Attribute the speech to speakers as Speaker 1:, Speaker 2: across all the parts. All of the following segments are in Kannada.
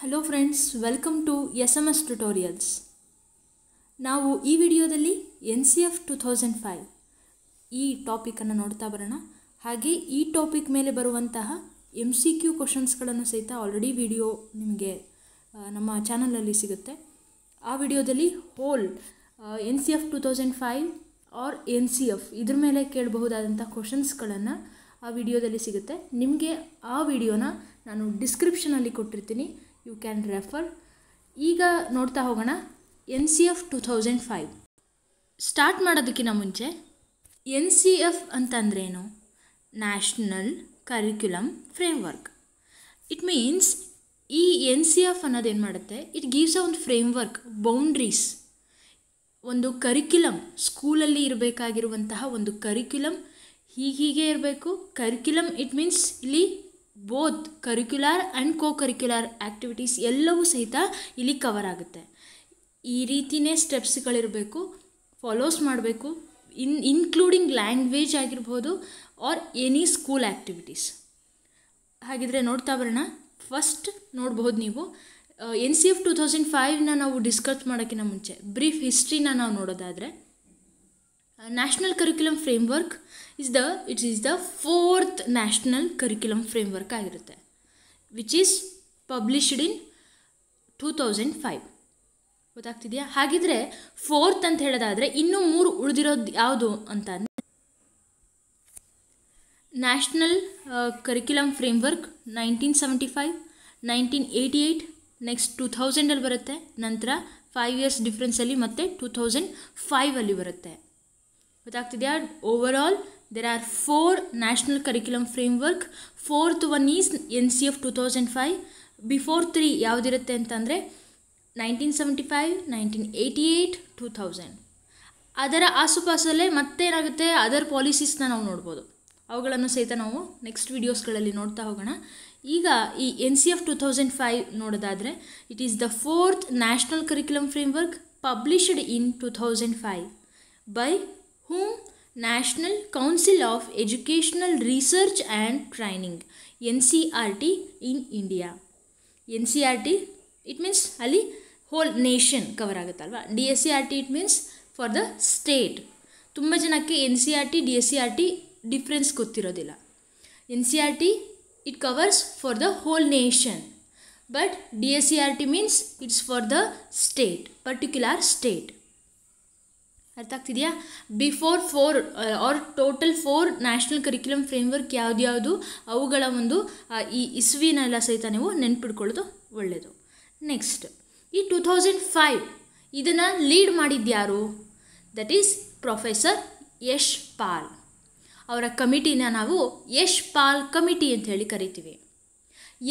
Speaker 1: Hello friends welcome to S M S tutorials ನಾವು ಈ ವಿಡಿಯೋದಲ್ಲಿ N C F two thousand five ಈ ಟಾಪಿಕನ್ನು ನೋಡ್ತಾ ಬರೋಣ ಹಾಗೆ ಈ ಟಾಪಿಕ್ ಮೇಲೆ ಬರುವಂತಹ ಎಮ್ ಸಿ ಕ್ಯೂ ಕ್ವಶನ್ಸ್ಗಳನ್ನು ಸಹಿತ ಆಲ್ರೆಡಿ ವಿಡಿಯೋ ನಿಮಗೆ ನಮ್ಮ ಚಾನಲಲ್ಲಿ ಸಿಗುತ್ತೆ ಆ ವಿಡಿಯೋದಲ್ಲಿ whole N C F two thousand five or N C F ಇದ್ರ ಮೇಲೆ ಕೇಳಬಹುದಾದಂಥ ಕ್ವಶನ್ಸ್ಗಳನ್ನು ಆ ವಿಡಿಯೋದಲ್ಲಿ ಸಿಗುತ್ತೆ ನಿಮಗೆ ಆ ವಿಡಿಯೋನ ನಾನು ಡಿಸ್ಕ್ರಿಪ್ಷನಲ್ಲಿ ಕೊಟ್ಟಿರ್ತೀನಿ ಯು ಕ್ಯಾನ್ ರೆಫರ್ ಈಗ ನೋಡ್ತಾ ಹೋಗೋಣ N C F two thousand five start ಮಾಡೋದಕ್ಕಿಂತ ಮುಂಚೆ ಎನ್ ಸಿ ಎಫ್ ಅಂತಂದ್ರೇನು national curriculum framework it means ಈ ಎನ್ ಸಿ ಎಫ್ ಅನ್ನೋದು ಏನು ಮಾಡುತ್ತೆ ಇಟ್ ಗೀವ್ಸ್ ಅ ಒಂದು ಫ್ರೇಮ್ವರ್ಕ್ ಬೌಂಡ್ರೀಸ್ ಒಂದು ಕರಿಕ್ಯುಲಮ್ ಸ್ಕೂಲಲ್ಲಿ ಇರಬೇಕಾಗಿರುವಂತಹ ಒಂದು ಕರಿಕ್ಯುಲಮ್ ಹೀಗೆ ಹೀಗೆ ಇರಬೇಕು ಕರಿಕ್ಯುಲಮ್ ಇಟ್ ಮೀನ್ಸ್ ಇಲ್ಲಿ both curricular and co curricular activities ಎಲ್ಲವೂ ಸಹಿತ ಇಲ್ಲಿ ಕವರ್ ಆಗುತ್ತೆ ಈ ರೀತಿಯೇ ಸ್ಟೆಪ್ಸ್ಗಳಿರಬೇಕು ಫಾಲೋಸ್ ಮಾಡಬೇಕು ಇನ್ ಇನ್ಕ್ಲೂಡಿಂಗ್ ಲ್ಯಾಂಗ್ವೇಜ್ ಆಗಿರ್ಬೋದು ಆರ್ ಎನಿ ಸ್ಕೂಲ್ ಆ್ಯಕ್ಟಿವಿಟೀಸ್ ಹಾಗಿದ್ರೆ ನೋಡ್ತಾ ಬರೋಣ ಫಸ್ಟ್ ನೋಡ್ಬೋದು ನೀವು N C F two thousand ಫೈವ್ನ ನಾವು ಡಿಸ್ಕಸ್ ಮಾಡೋಕ್ಕಿಂತ ಮುಂಚೆ ಬ್ರೀಫ್ ಹಿಸ್ಟ್ರಿನ ನಾವು ನೋಡೋದಾದರೆ national curriculum framework is the it is the fourth national curriculum framework ಆಗಿರುತ್ತೆ which is published in two thousand five ಗೊತ್ತಾಗ್ತಿದೆಯಾ ಹಾಗಿದ್ರೆ ಫೋರ್ತ್ ಅಂತ ಹೇಳೋದಾದರೆ ಇನ್ನೂ ಮೂರು ಉಳಿದಿರೋದು ಯಾವುದು ಅಂತ national curriculum framework nineteen seventy five nineteen eighty eight next two ಥೌಸಂಡಲ್ಲಿ ಬರುತ್ತೆ ನಂತರ ಫೈವ್ ಇಯರ್ಸ್ ಡಿಫ್ರೆನ್ಸಲ್ಲಿ ಮತ್ತು ಟೂ ಥೌಸಂಡ್ ಫೈವಲ್ಲಿ ಬರುತ್ತೆ ಗೊತ್ತಾಗ್ತಿದೆಯಾ overall there are four national curriculum framework fourth one is N C F two thousand five before three ಯಾವುದಿರುತ್ತೆ ಅಂತಂದರೆ nineteen seventy five nineteen eighty eight two thousand ಅದರ ಆಸುಪಾಸಲ್ಲೇ ಮತ್ತೇನಾಗುತ್ತೆ ಅದರ್ ಪಾಲಿಸೀಸ್ನ ನಾವು ನೋಡ್ಬೋದು ಅವುಗಳನ್ನು ಸಹಿತ ನಾವು ನೆಕ್ಸ್ಟ್ ವೀಡಿಯೋಸ್ಗಳಲ್ಲಿ ನೋಡ್ತಾ ಹೋಗೋಣ ಈಗ ಈ N C F two thousand five ನೋಡೋದಾದರೆ it is the fourth national curriculum framework published in two thousand five by whom National Council of Educational Research and Training NCRT in India. NCRT it means ಅಲ್ಲಿ ಹೋಲ್ ನೇಷನ್ ಕವರ್ ಆಗುತ್ತಲ್ವ D S C R T it means for the state ತುಂಬ ಜನಕ್ಕೆ N C R T D S C R T difference ಗೊತ್ತಿರೋದಿಲ್ಲ N C R T it covers for the whole nation but D S C R T means it's for the state particular state ಅರ್ಥ ಆಗ್ತಿದೆಯಾ before four or total four national curriculum framework ಯಾವ್ದು ಅವುಗಳ ಒಂದು ಈ ಇಸ್ವಿನೆಲ್ಲ ಸಹಿತ ನೀವು ನೆನ್ಪಿಟ್ಕೊಳ್ಳೋದು ಒಳ್ಳೆಯದು ನೆಕ್ಸ್ಟ್ ಈ ಟೂ ಥೌಸಂಡ್ ಫೈವ್ ಇದನ್ನು ಲೀಡ್ ಮಾಡಿದ್ಯಾರು that is professor Yash Pal ಅವರ ಕಮಿಟಿನ ನಾವು ಯಶ್ ಪಾಲ್ ಕಮಿಟಿ ಅಂತ ಹೇಳಿ ಕರಿತೀವಿ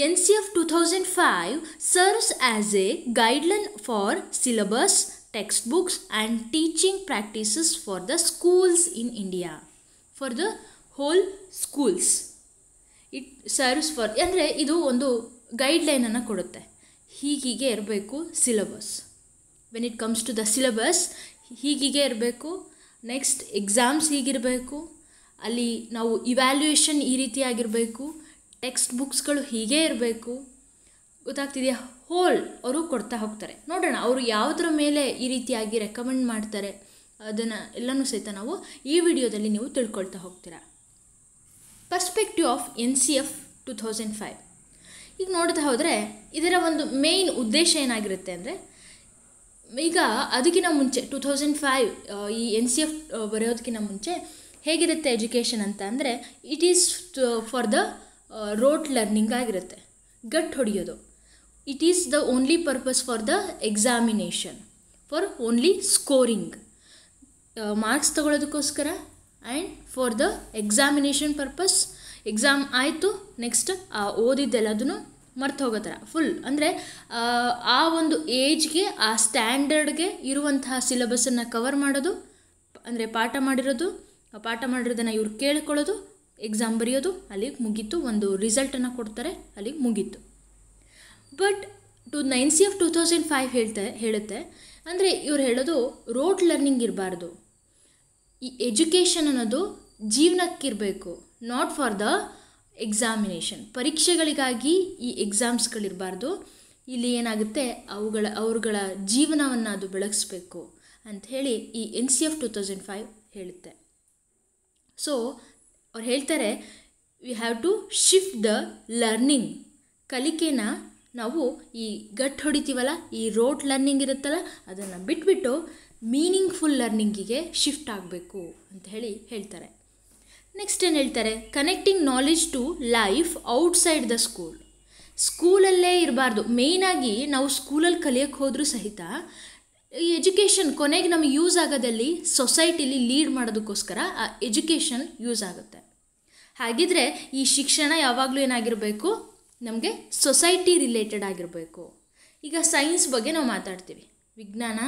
Speaker 1: N C F two thousand five serves as a guideline for syllabus textbooks and teaching practices for the schools in India. For the whole schools. It serves for ಅಂದರೆ ಇದು ಒಂದು ಗೈಡ್ಲೈನನ್ನು ಕೊಡುತ್ತೆ ಹೀಗೀಗೆ ಇರಬೇಕು syllabus when it comes to the syllabus ಹೀಗೀಗೆ ಇರಬೇಕು ನೆಕ್ಸ್ಟ್ ಎಕ್ಸಾಮ್ಸ್ ಹೀಗಿರಬೇಕು ಅಲ್ಲಿ ನಾವು ಇವ್ಯಾಲ್ಯೂಯೇಷನ್ ಈ ರೀತಿಯಾಗಿರಬೇಕು ಟೆಕ್ಸ್ಟ್ ಬುಕ್ಸ್ಗಳು ಹೀಗೇ ಇರಬೇಕು ಗೊತ್ತಾಗ್ತಿದೆಯಾ ಪೋಲ್ ಅವರು ಕೊಡ್ತಾ ಹೋಗ್ತಾರೆ ನೋಡೋಣ ಅವರು ಯಾವುದ್ರ ಮೇಲೆ ಈ ರೀತಿಯಾಗಿ ರೆಕಮೆಂಡ್ ಮಾಡ್ತಾರೆ ಅದನ್ನು ಎಲ್ಲನೂ ಸಹಿತ ನಾವು ಈ ವಿಡಿಯೋದಲ್ಲಿ ನೀವು ತಿಳ್ಕೊಳ್ತಾ ಹೋಗ್ತೀರಾ perspective of N C F two thousand five ಈಗ ನೋಡ್ತಾ ಹೋದರೆ ಇದರ ಒಂದು ಮೇನ್ ಉದ್ದೇಶ ಏನಾಗಿರುತ್ತೆ ಅಂದರೆ ಈಗ ಅದಕ್ಕಿಂತ ಮುಂಚೆ ಟೂ ಥೌಸಂಡ್ ಫೈವ್ ಈ ಎನ್ ಸಿ ಎಫ್ ಬರೆಯೋದಕ್ಕಿಂತ ಮುಂಚೆ ಹೇಗಿರುತ್ತೆ ಎಜುಕೇಷನ್ ಅಂತ ಅಂದರೆ it is for the rote learning ಆಗಿರುತ್ತೆ ಗಟ್ ಹೊಡೆಯೋದು it is the only purpose for the examination for only scoring marks ತಗೊಳ್ಳೋದಕ್ಕೋಸ್ಕರ and for the examination purpose exam ಆಯಿತು ನೆಕ್ಸ್ಟ್ ಆ ಓದಿದ್ದೆಲ್ಲದನ್ನು ಮರ್ತು ಹೋಗೋ ಥರ ಫುಲ್ ಅಂದರೆ ಆ ಒಂದು ಏಜ್ಗೆ ಆ ಸ್ಟ್ಯಾಂಡರ್ಡ್ಗೆ ಇರುವಂತಹ ಸಿಲೆಬಸ್ಸನ್ನು ಕವರ್ ಮಾಡೋದು ಅಂದರೆ ಪಾಠ ಮಾಡಿರೋದು ಆ ಪಾಠ ಮಾಡಿರೋದನ್ನು ಇವ್ರು ಕೇಳ್ಕೊಳ್ಳೋದು ಎಕ್ಸಾಮ್ ಬರೆಯೋದು ಅಲ್ಲಿಗೆ ಮುಗೀತು ಒಂದು ರಿಸಲ್ಟನ್ನು ಕೊಡ್ತಾರೆ ಅಲ್ಲಿಗೆ ಮುಗೀತು but to nine C F two thousand five ಹೇಳ್ತೆ ಹೇಳುತ್ತೆ ಅಂದರೆ ಇವ್ರು ಹೇಳೋದು ರೋಡ್ ಲರ್ನಿಂಗ್ ಇರಬಾರ್ದು ಈ ಎಜುಕೇಷನ್ ಅನ್ನೋದು ಜೀವನಕ್ಕಿರಬೇಕು ನಾಟ್ ಫಾರ್ ದ ಎಕ್ಸಾಮಿನೇಷನ್ ಪರೀಕ್ಷೆಗಳಿಗಾಗಿ ಈ ಎಕ್ಸಾಮ್ಸ್ಗಳಿರಬಾರ್ದು ಇಲ್ಲಿ ಏನಾಗುತ್ತೆ ಅವುಗಳ ಅವ್ರಗಳ ಜೀವನವನ್ನು ಅದು ಬೆಳಗಿಸ್ಬೇಕು ಅಂಥೇಳಿ ಈ N C F two thousand five ಹೇಳುತ್ತೆ ಸೊ ಅವ್ರು ಹೇಳ್ತಾರೆ we have to shift the learning ಕಲಿಕೆನ ನಾವು ಈ ಗಟ್ ಹೊಡಿತೀವಲ್ಲ ಈ ರೋಟ್ ಲರ್ನಿಂಗ್ ಇರುತ್ತಲ್ಲ ಅದನ್ನು ಬಿಟ್ಬಿಟ್ಟು ಮೀನಿಂಗ್ಫುಲ್ ಲರ್ನಿಂಗಿಗೆ ಶಿಫ್ಟ್ ಆಗಬೇಕು ಅಂತ ಹೇಳಿ ಹೇಳ್ತಾರೆ ನೆಕ್ಸ್ಟ್ ಏನು ಹೇಳ್ತಾರೆ connecting knowledge to life outside the school ಸ್ಕೂಲಲ್ಲೇ ಇರಬಾರ್ದು ಮೇಯ್ನಾಗಿ ನಾವು ಸ್ಕೂಲಲ್ಲಿ ಕಲಿಯೋಕ್ಕೆ ಹೋದರೂ ಸಹಿತ ಈ ಎಜುಕೇಷನ್ ಕೊನೆಗೆ ನಮಗೆ ಯೂಸ್ ಆಗೋದಲ್ಲಿ ಸೊಸೈಟಿಲಿ ಲೀಡ್ ಮಾಡೋದಕ್ಕೋಸ್ಕರ ಆ ಎಜುಕೇಷನ್ ಯೂಸ್ ಆಗುತ್ತೆ ಹಾಗಿದ್ರೆ ಈ ಶಿಕ್ಷಣ ಯಾವಾಗಲೂ ಏನಾಗಿರಬೇಕು ನಮಗೆ ಸೊಸೈಟಿ ರಿಲೇಟೆಡ್ ಆಗಿರಬೇಕು ಈಗ ಸೈನ್ಸ್ ಬಗ್ಗೆ ನಾವು ಮಾತಾಡ್ತೀವಿ ವಿಜ್ಞಾನ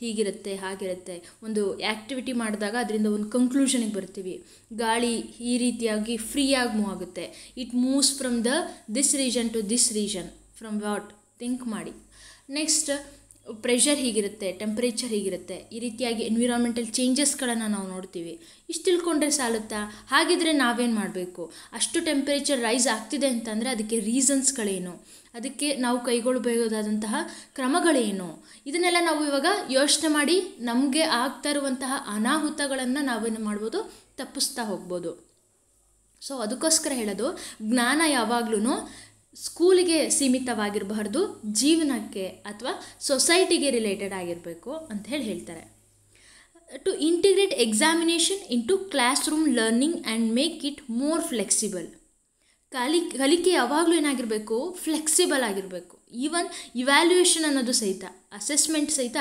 Speaker 1: ಹೀಗಿರುತ್ತೆ ಹಾಗಿರುತ್ತೆ ಒಂದು ಆ್ಯಕ್ಟಿವಿಟಿ ಮಾಡಿದಾಗ ಅದರಿಂದ ಒಂದು ಕಂಕ್ಲೂಷನಿಗೆ ಬರ್ತೀವಿ ಗಾಳಿ ಈ ರೀತಿಯಾಗಿ ಫ್ರೀಯಾಗಿ ಮೂವ್ ಆಗುತ್ತೆ it moves from the this region to this region from what think ಮಾಡಿ ನೆಕ್ಸ್ಟ್ ಪ್ರೆಷರ್ ಹೀಗಿರುತ್ತೆ ಟೆಂಪ್ರೇಚರ್ ಹೀಗಿರುತ್ತೆ ಈ ರೀತಿಯಾಗಿ ಎನ್ವಿರಾನ್ಮೆಂಟಲ್ ಚೇಂಜಸ್ಗಳನ್ನು ನಾವು ನೋಡ್ತೀವಿ ಇಷ್ಟು ತಿಳ್ಕೊಂಡ್ರೆ ಸಾಲುತ್ತಾ ಹಾಗಿದ್ರೆ ನಾವೇನು ಮಾಡಬೇಕು ಅಷ್ಟು ಟೆಂಪ್ರೇಚರ್ ರೈಸ್ ಆಗ್ತಿದೆ ಅಂತಂದರೆ ಅದಕ್ಕೆ ರೀಸನ್ಸ್ಗಳೇನು ಅದಕ್ಕೆ ನಾವು ಕೈಗೊಳ್ಳಬಹುದಾದಂತಹ ಕ್ರಮಗಳೇನು ಇದನ್ನೆಲ್ಲ ನಾವು ಇವಾಗ ಯೋಚನೆ ಮಾಡಿ ನಮಗೆ ಆಗ್ತಾ ಇರುವಂತಹ ಅನಾಹುತಗಳನ್ನು ನಾವೇನು ಮಾಡ್ಬೋದು ತಪ್ಪಿಸ್ತಾ ಹೋಗ್ಬೋದು ಸೊ ಅದಕ್ಕೋಸ್ಕರ ಹೇಳೋದು ಜ್ಞಾನ ಯಾವಾಗ್ಲೂ ಸ್ಕೂಲಿಗೆ ಸೀಮಿತವಾಗಿರಬಾರ್ದು ಜೀವನಕ್ಕೆ ಅಥವಾ ಸೊಸೈಟಿಗೆ ರಿಲೇಟೆಡ್ ಆಗಿರಬೇಕು ಅಂತ ಹೇಳಿ ಹೇಳ್ತಾರೆ to integrate examination to classroom learning and make it more flexible ಕಲಿ ಕಲಿಕೆ ಯಾವಾಗಲೂ ಏನಾಗಿರಬೇಕು ಫ್ಲೆಕ್ಸಿಬಲ್ ಆಗಿರಬೇಕು ಈವನ್ ಇವ್ಯಾಲ್ಯೂಯೇಷನ್ ಅನ್ನೋದು ಸಹಿತ ಅಸೆಸ್ಮೆಂಟ್ ಸಹಿತ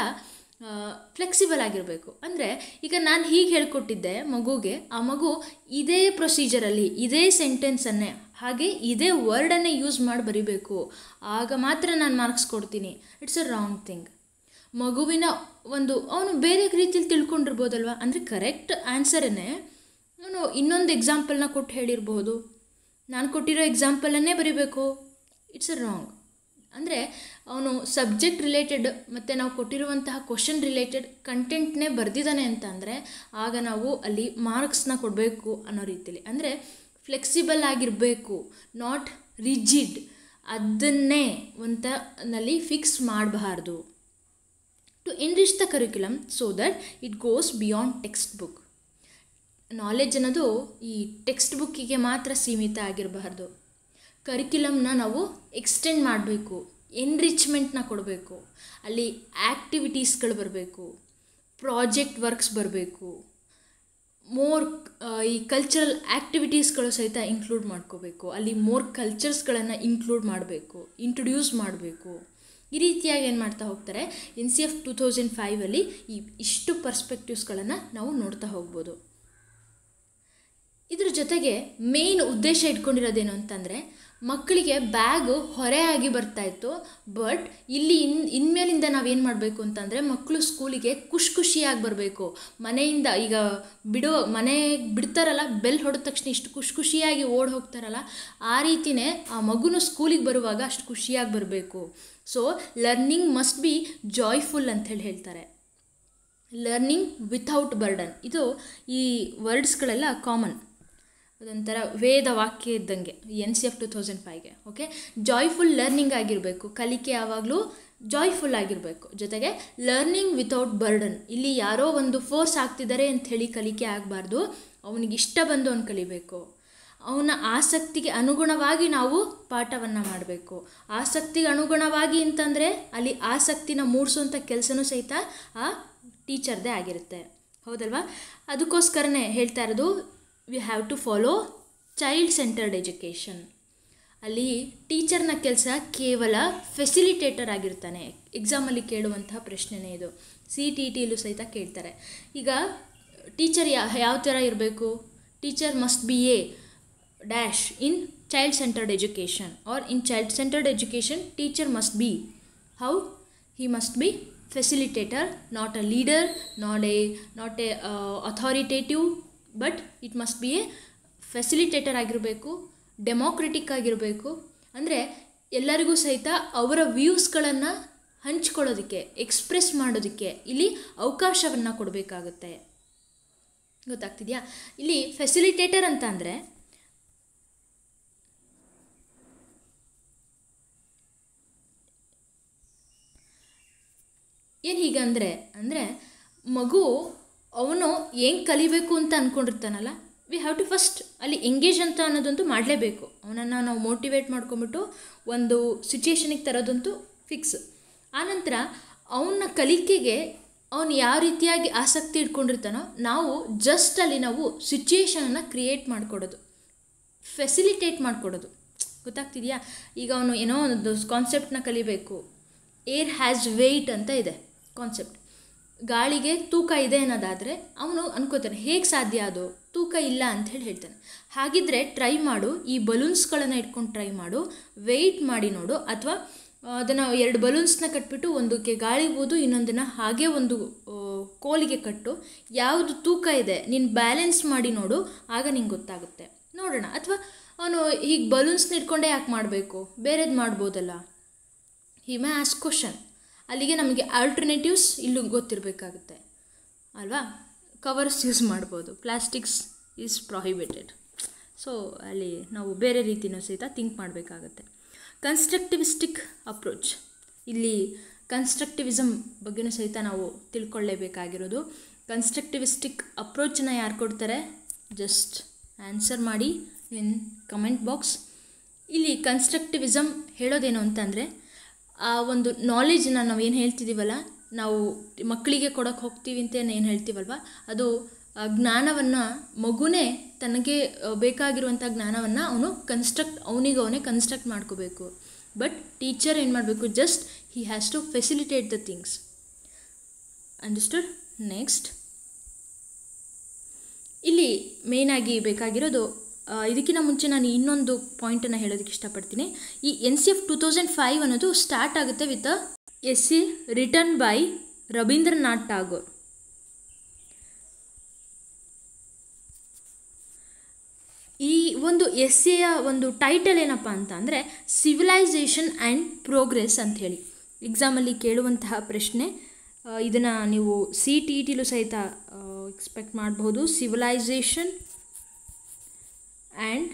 Speaker 1: ಫ್ಲೆಕ್ಸಿಬಲ್ ಆಗಿರಬೇಕು ಅಂದರೆ ಈಗ ನಾನು ಹೀಗೆ ಹೇಳ್ಕೊಟ್ಟಿದ್ದೆ ಮಗುಗೆ ಆ ಮಗು ಇದೇ ಪ್ರೊಸೀಜರಲ್ಲಿ ಇದೇ ಸೆಂಟೆನ್ಸನ್ನೇ ಹಾಗೆ ಇದೇ ವರ್ಡನ್ನೇ ಯೂಸ್ ಮಾಡಿ ಬರಿಬೇಕು ಆಗ ಮಾತ್ರ ನಾನು ಮಾರ್ಕ್ಸ್ ಕೊಡ್ತೀನಿ ಇಟ್ಸ್ ಅ ರಾಂಗ್ ಥಿಂಗ್ ಮಗುವಿನ ಒಂದು ಅವನು ಬೇರೆ ರೀತಿಯಲ್ಲಿ ತಿಳ್ಕೊಂಡಿರ್ಬೋದಲ್ವ ಅಂದರೆ ಕರೆಕ್ಟ್ ಆನ್ಸರನ್ನೇ ಅವನು ಇನ್ನೊಂದು ಎಕ್ಸಾಂಪಲ್ನ ಕೊಟ್ಟು ಹೇಳಿರ್ಬೋದು ನಾನು ಕೊಟ್ಟಿರೋ ಎಕ್ಸಾಂಪಲನ್ನೇ ಬರಿಬೇಕು ಇಟ್ಸ್ ಅ ರಾಂಗ್ ಅಂದರೆ ಅವನು ಸಬ್ಜೆಕ್ಟ್ ರಿಲೇಟೆಡ್ ಮತ್ತು ನಾವು ಕೊಟ್ಟಿರುವಂತಹ ಕ್ವಶನ್ ರಿಲೇಟೆಡ್ ಕಂಟೆಂಟ್ನೇ ಬರೆದಿದ್ದಾನೆ ಅಂತ ಅಂದರೆ ಆಗ ನಾವು ಅಲ್ಲಿ ಮಾರ್ಕ್ಸ್ನ ಕೊಡಬೇಕು ಅನ್ನೋ ರೀತಿಯಲ್ಲಿ ಅಂದರೆ ಫ್ಲೆಕ್ಸಿಬಲ್ ಆಗಿರಬೇಕು ನಾಟ್ ರಿಜಿಡ್ ಅದನ್ನೇ ಅಂತ ನಲ್ಲಿ ಫಿಕ್ಸ್ ಮಾಡಬಾರ್ದು to enrich the curriculum so that it goes beyond textbook knowledge ಅನ್ನೋದು ಈ ಟೆಕ್ಸ್ಟ್ ಬುಕ್ಕಿಗೆ ಮಾತ್ರ ಸೀಮಿತ ಆಗಿರಬಾರ್ದು ಕರಿಕ್ಯುಲಮ್ನ ನಾವು ಎಕ್ಸ್ಟೆಂಡ್ ಮಾಡಬೇಕು ಎನ್ರಿಚ್ಮೆಂಟ್ನ ಕೊಡಬೇಕು ಅಲ್ಲಿ ಆ್ಯಕ್ಟಿವಿಟೀಸ್ಗಳು ಬರಬೇಕು ಪ್ರಾಜೆಕ್ಟ್ ವರ್ಕ್ಸ್ ಬರಬೇಕು ಮೋರ್ ಈ ಕಲ್ಚರಲ್ ಆ್ಯಕ್ಟಿವಿಟೀಸ್ಗಳು ಸಹಿತ ಇನ್ಕ್ಲೂಡ್ ಮಾಡ್ಕೋಬೇಕು ಅಲ್ಲಿ ಮೋರ್ ಕಲ್ಚರ್ಸ್ಗಳನ್ನು ಇನ್ಕ್ಲೂಡ್ ಮಾಡಬೇಕು ಇಂಟ್ರೊಡ್ಯೂಸ್ ಮಾಡಬೇಕು ಈ ರೀತಿಯಾಗಿ ಏನು ಮಾಡ್ತಾ ಹೋಗ್ತಾರೆ N C F two thousand ಫೈವಲ್ಲಿ ಈ ಇಷ್ಟು ಪರ್ಸ್ಪೆಕ್ಟಿವ್ಸ್ಗಳನ್ನು ನಾವು ನೋಡ್ತಾ ಹೋಗ್ಬೋದು ಇದ್ರ ಜೊತೆಗೆ ಮೇನ್ ಉದ್ದೇಶ ಇಟ್ಕೊಂಡಿರೋದೇನು ಅಂತಂದರೆ ಮಕ್ಕಳಿಗೆ ಬ್ಯಾಗು ಹೊರೆಯಾಗಿ ಬರ್ತಾಯಿತ್ತು ಬಟ್ ಇಲ್ಲಿ ಇನ್ ಇನ್ಮೇಲಿಂದ ನಾವೇನು ಮಾಡಬೇಕು ಅಂತಂದರೆ ಮಕ್ಕಳು ಸ್ಕೂಲಿಗೆ ಖುಷಿ ಖುಷಿಯಾಗಿ ಬರಬೇಕು ಮನೆಯಿಂದ ಈಗ ಬಿಡೋ ಮನೆಗೆ ಬಿಡ್ತಾರಲ್ಲ ಬೆಲ್ ಹೊಡೆದ ತಕ್ಷಣ ಇಷ್ಟು ಖುಷಿ ಖುಷಿಯಾಗಿ ಓಡಿ ಹೋಗ್ತಾರಲ್ಲ ಆ ರೀತಿಯೇ ಆ ಮಗುನು ಸ್ಕೂಲಿಗೆ ಬರುವಾಗ ಅಷ್ಟು ಖುಷಿಯಾಗಿ ಬರಬೇಕು so learning must be joyful ಅಂಥೇಳಿ ಹೇಳ್ತಾರೆ ಲರ್ನಿಂಗ್ ವಿಥೌಟ್ ಬರ್ಡನ್ ಇದು ಈ ವರ್ಡ್ಸ್ಗಳೆಲ್ಲ ಕಾಮನ್ ಅದೊಂಥರ ವೇದ ವಾಕ್ಯ ಇದ್ದಂಗೆ N C F two thousand ಫೈವ್ಗೆ ಓಕೆ ಜಾಯ್ಫುಲ್ ಲರ್ನಿಂಗ್ ಆಗಿರಬೇಕು ಕಲಿಕೆ ಯಾವಾಗಲೂ ಜಾಯ್ಫುಲ್ ಆಗಿರಬೇಕು ಜೊತೆಗೆ ಲರ್ನಿಂಗ್ ವಿತೌಟ್ ಬರ್ಡನ್ ಇಲ್ಲಿ ಯಾರೋ ಒಂದು ಫೋರ್ಸ್ ಆಗ್ತಿದ್ದಾರೆ ಅಂತ ಹೇಳಿ ಕಲಿಕೆ ಆಗಬಾರ್ದು ಅವನಿಗೆ ಇಷ್ಟ ಬಂದು ಅವ್ನು ಕಲಿಬೇಕು ಅವನ ಆಸಕ್ತಿಗೆ ಅನುಗುಣವಾಗಿ ನಾವು ಪಾಠವನ್ನು ಮಾಡಬೇಕು ಆಸಕ್ತಿಗೆ ಅನುಗುಣವಾಗಿ ಅಂತಂದರೆ ಅಲ್ಲಿ ಆಸಕ್ತಿನ ಮೂಡಿಸುವಂಥ ಕೆಲಸನೂ ಸಹಿತ ಆ ಟೀಚರ್ದೇ ಆಗಿರುತ್ತೆ ಹೌದಲ್ವಾ ಅದಕ್ಕೋಸ್ಕರನೇ ಹೇಳ್ತಾ ಇರೋದು we have to follow child centred education ಅಲ್ಲಿ ಟೀಚರ್ನ ಕೆಲಸ ಕೇವಲ ಫೆಸಿಲಿಟೇಟರ್ ಆಗಿರ್ತಾನೆ ಎಕ್ಸಾಮಲ್ಲಿ ಕೇಳುವಂತಹ ಪ್ರಶ್ನೆನೇ ಇದು ಸಿ ಟಿ ಟಿಲೂ ಸಹಿತ ಕೇಳ್ತಾರೆ ಈಗ ಟೀಚರ್ ಯಾ ಯಾವ ಥರ ಇರಬೇಕು teacher must be a dash in child centred education or in child centred education teacher must be how he must be facilitator not a leader not a not a authoritative but it must be a facilitator ಆಗಿರಬೇಕು ಡೆಮೋಕ್ರೆಟಿಕ್ ಆಗಿರಬೇಕು ಅಂದರೆ ಎಲ್ಲರಿಗೂ ಸಹಿತ ಅವರ ವ್ಯೂಸ್ಗಳನ್ನು ಹಂಚ್ಕೊಳ್ಳೋದಕ್ಕೆ ಎಕ್ಸ್ಪ್ರೆಸ್ ಮಾಡೋದಕ್ಕೆ ಇಲ್ಲಿ ಅವಕಾಶವನ್ನು ಕೊಡಬೇಕಾಗುತ್ತೆ ಗೊತ್ತಾಗ್ತಿದೆಯಾ ಇಲ್ಲಿ ಫೆಸಿಲಿಟೇಟರ್ ಅಂತ ಅಂದರೆ ಏನು ಹೀಗಂದರೆ ಅಂದರೆ ಮಗು ಅವನು ಏನು ಕಲಿಬೇಕು ಅಂತ ಅಂದ್ಕೊಂಡಿರ್ತಾನಲ್ಲ ವಿ ಹ್ಯಾವ್ ಟು ಫಸ್ಟ್ ಅಲ್ಲಿ ಎಂಗೇಜ್ ಅಂತ ಅನ್ನೋದಂತೂ ಮಾಡಲೇಬೇಕು ಅವನನ್ನು ನಾವು ಮೋಟಿವೇಟ್ ಮಾಡ್ಕೊಂಬಿಟ್ಟು ಒಂದು ಸಿಚುಯೇಷನಿಗೆ ತರೋದಂತೂ ಫಿಕ್ಸ್ ಆನಂತರ ಅವನ ಕಲಿಕೆಗೆ ಅವನು ಯಾವ ರೀತಿಯಾಗಿ ಆಸಕ್ತಿ ಇಟ್ಕೊಂಡಿರ್ತಾನೋ ನಾವು ಜಸ್ಟ್ ಅಲ್ಲಿ ನಾವು ಸಿಚುಯೇಷನ್ನ ಕ್ರಿಯೇಟ್ ಮಾಡಿಕೊಡೋದು ಫೆಸಿಲಿಟೇಟ್ ಮಾಡಿಕೊಡೋದು ಗೊತ್ತಾಗ್ತಿದೆಯಾ ಈಗ ಅವನು ಏನೋ ಒಂದು ಕಾನ್ಸೆಪ್ಟನ್ನ ಕಲಿಬೇಕು ಏರ್ ಹ್ಯಾಸ್ ವೆಯ್ಟ್ ಅಂತ ಇದೆ ಕಾನ್ಸೆಪ್ಟ್ ಗಾಳಿಗೆ ತೂಕ ಇದೆ ಅನ್ನೋದಾದರೆ ಅವನು ಅನ್ಕೋತಾನೆ ಹೇಗೆ ಸಾಧ್ಯ ಅದು ತೂಕ ಇಲ್ಲ ಅಂತ ಹೇಳಿ ಹೇಳ್ತಾನೆ ಹಾಗಿದ್ರೆ ಟ್ರೈ ಮಾಡು ಈ ಬಲೂನ್ಸ್ಗಳನ್ನು ಇಟ್ಕೊಂಡು ಟ್ರೈ ಮಾಡು ವೆಯ್ಟ್ ಮಾಡಿ ನೋಡು ಅಥವಾ ಅದನ್ನು ಎರಡು ಬಲೂನ್ಸ್ನ ಕಟ್ಬಿಟ್ಟು ಒಂದಕ್ಕೆ ಗಾಳಿ ಬೋದು ಇನ್ನೊಂದನ್ನು ಹಾಗೆ ಒಂದು ಕೋಲಿಗೆ ಕಟ್ಟು ಯಾವುದು ತೂಕ ಇದೆ ನೀನು ಬ್ಯಾಲೆನ್ಸ್ ಮಾಡಿ ನೋಡು ಆಗ ನಿಂಗೆ ಗೊತ್ತಾಗುತ್ತೆ ನೋಡೋಣ ಅಥವಾ ಅವನು ಈಗ ಬಲೂನ್ಸ್ನ ಇಟ್ಕೊಂಡೇ ಯಾಕೆ ಮಾಡಬೇಕು ಬೇರೆದು ಮಾಡ್ಬೋದಲ್ಲ ಹಿ ಮ್ಯಾಸ್ ಆಸ್ ಕ್ವಶನ್ ಅಲ್ಲಿಗೆ ನಮಗೆ ಆಲ್ಟರ್ನೇಟಿವ್ಸ್ ಇಲ್ಲೂ ಗೊತ್ತಿರಬೇಕಾಗುತ್ತೆ ಅಲ್ವಾ ಕವರ್ಸ್ ಯೂಸ್ ಮಾಡ್ಬೋದು ಪ್ಲಾಸ್ಟಿಕ್ಸ್ ಈಸ್ ಪ್ರೊಹಿಬಿಟೆಡ್ ಸೊ ಅಲ್ಲಿ ನಾವು ಬೇರೆ ರೀತಿಯೂ ಸಹಿತ ಥಿಂಕ್ ಮಾಡಬೇಕಾಗತ್ತೆ ಕನ್ಸ್ಟ್ರಕ್ಟಿವಿಸ್ಟಿಕ್ ಅಪ್ರೋಚ್ ಇಲ್ಲಿ ಕನ್ಸ್ಟ್ರಕ್ಟಿವಿಸಮ್ ಬಗ್ಗೆಯೂ ಸಹಿತ ನಾವು ತಿಳ್ಕೊಳ್ಳೇಬೇಕಾಗಿರೋದು ಕನ್ಸ್ಟ್ರಕ್ಟಿವಿಸ್ಟಿಕ್ ಅಪ್ರೋಚನ್ನ ಯಾರು ಕೊಡ್ತಾರೆ ಜಸ್ಟ್ ಆನ್ಸರ್ ಮಾಡಿ ಇನ್ ಕಮೆಂಟ್ ಬಾಕ್ಸ್ ಇಲ್ಲಿ ಕನ್ಸ್ಟ್ರಕ್ಟಿವಿಸಮ್ ಹೇಳೋದೇನು ಅಂತಂದರೆ ಆ ಒಂದು ನಾಲೆಜ್ನ ನಾವು ಏನು ಹೇಳ್ತಿದ್ದೀವಲ್ಲ ನಾವು ಮಕ್ಕಳಿಗೆ ಕೊಡೋಕ್ಕೆ ಹೋಗ್ತೀವಿ ಅಂತ ಏನು ಹೇಳ್ತೀವಲ್ವ ಅದು ಜ್ಞಾನವನ್ನು ಮಗುನೇ ತನಗೆ ಬೇಕಾಗಿರುವಂಥ ಜ್ಞಾನವನ್ನು ಅವನು ಕನ್ಸ್ಟ್ರಕ್ಟ್ ಅವನಿಗೆ ಅವನೇ ಕನ್ಸ್ಟ್ರಕ್ಟ್ ಮಾಡ್ಕೋಬೇಕು ಬಟ್ ಟೀಚರ್ ಏನು ಮಾಡಬೇಕು just he has to facilitate the things understood next ಇಲ್ಲಿ ಮೇಯ್ನಾಗಿ ಬೇಕಾಗಿರೋದು ಇದಕ್ಕಿಂತ ಮುಂಚೆ ನಾನು ಇನ್ನೊಂದು ಪಾಯಿಂಟನ್ನು ಹೇಳೋದಕ್ಕೆ ಇಷ್ಟಪಡ್ತೀನಿ ಈ N C F two thousand five ಅನ್ನೋದು ಸ್ಟಾರ್ಟ್ ಆಗುತ್ತೆ with S C return by Rabindranath Tagore ಈ ಒಂದು ಎಸ್ ಎಯ ಒಂದು ಟೈಟಲ್ ಏನಪ್ಪ ಅಂತ ಅಂದರೆ ಸಿವಿಲೈಸೇಷನ್ ಆ್ಯಂಡ್ ಪ್ರೋಗ್ರೆಸ್ ಅಂತ ಅಂಥೇಳಿ ಎಕ್ಸಾಮಲ್ಲಿ ಕೇಳುವಂತಹ ಪ್ರಶ್ನೆ ಇದನ್ನು ನೀವು ಸಿ ಟಿ ಟಿಲು ಸಹಿತ ಎಕ್ಸ್ಪೆಕ್ಟ್ ಮಾಡಬಹುದು ಸಿವಿಲೈಸೇಷನ್ ಆ್ಯಂಡ್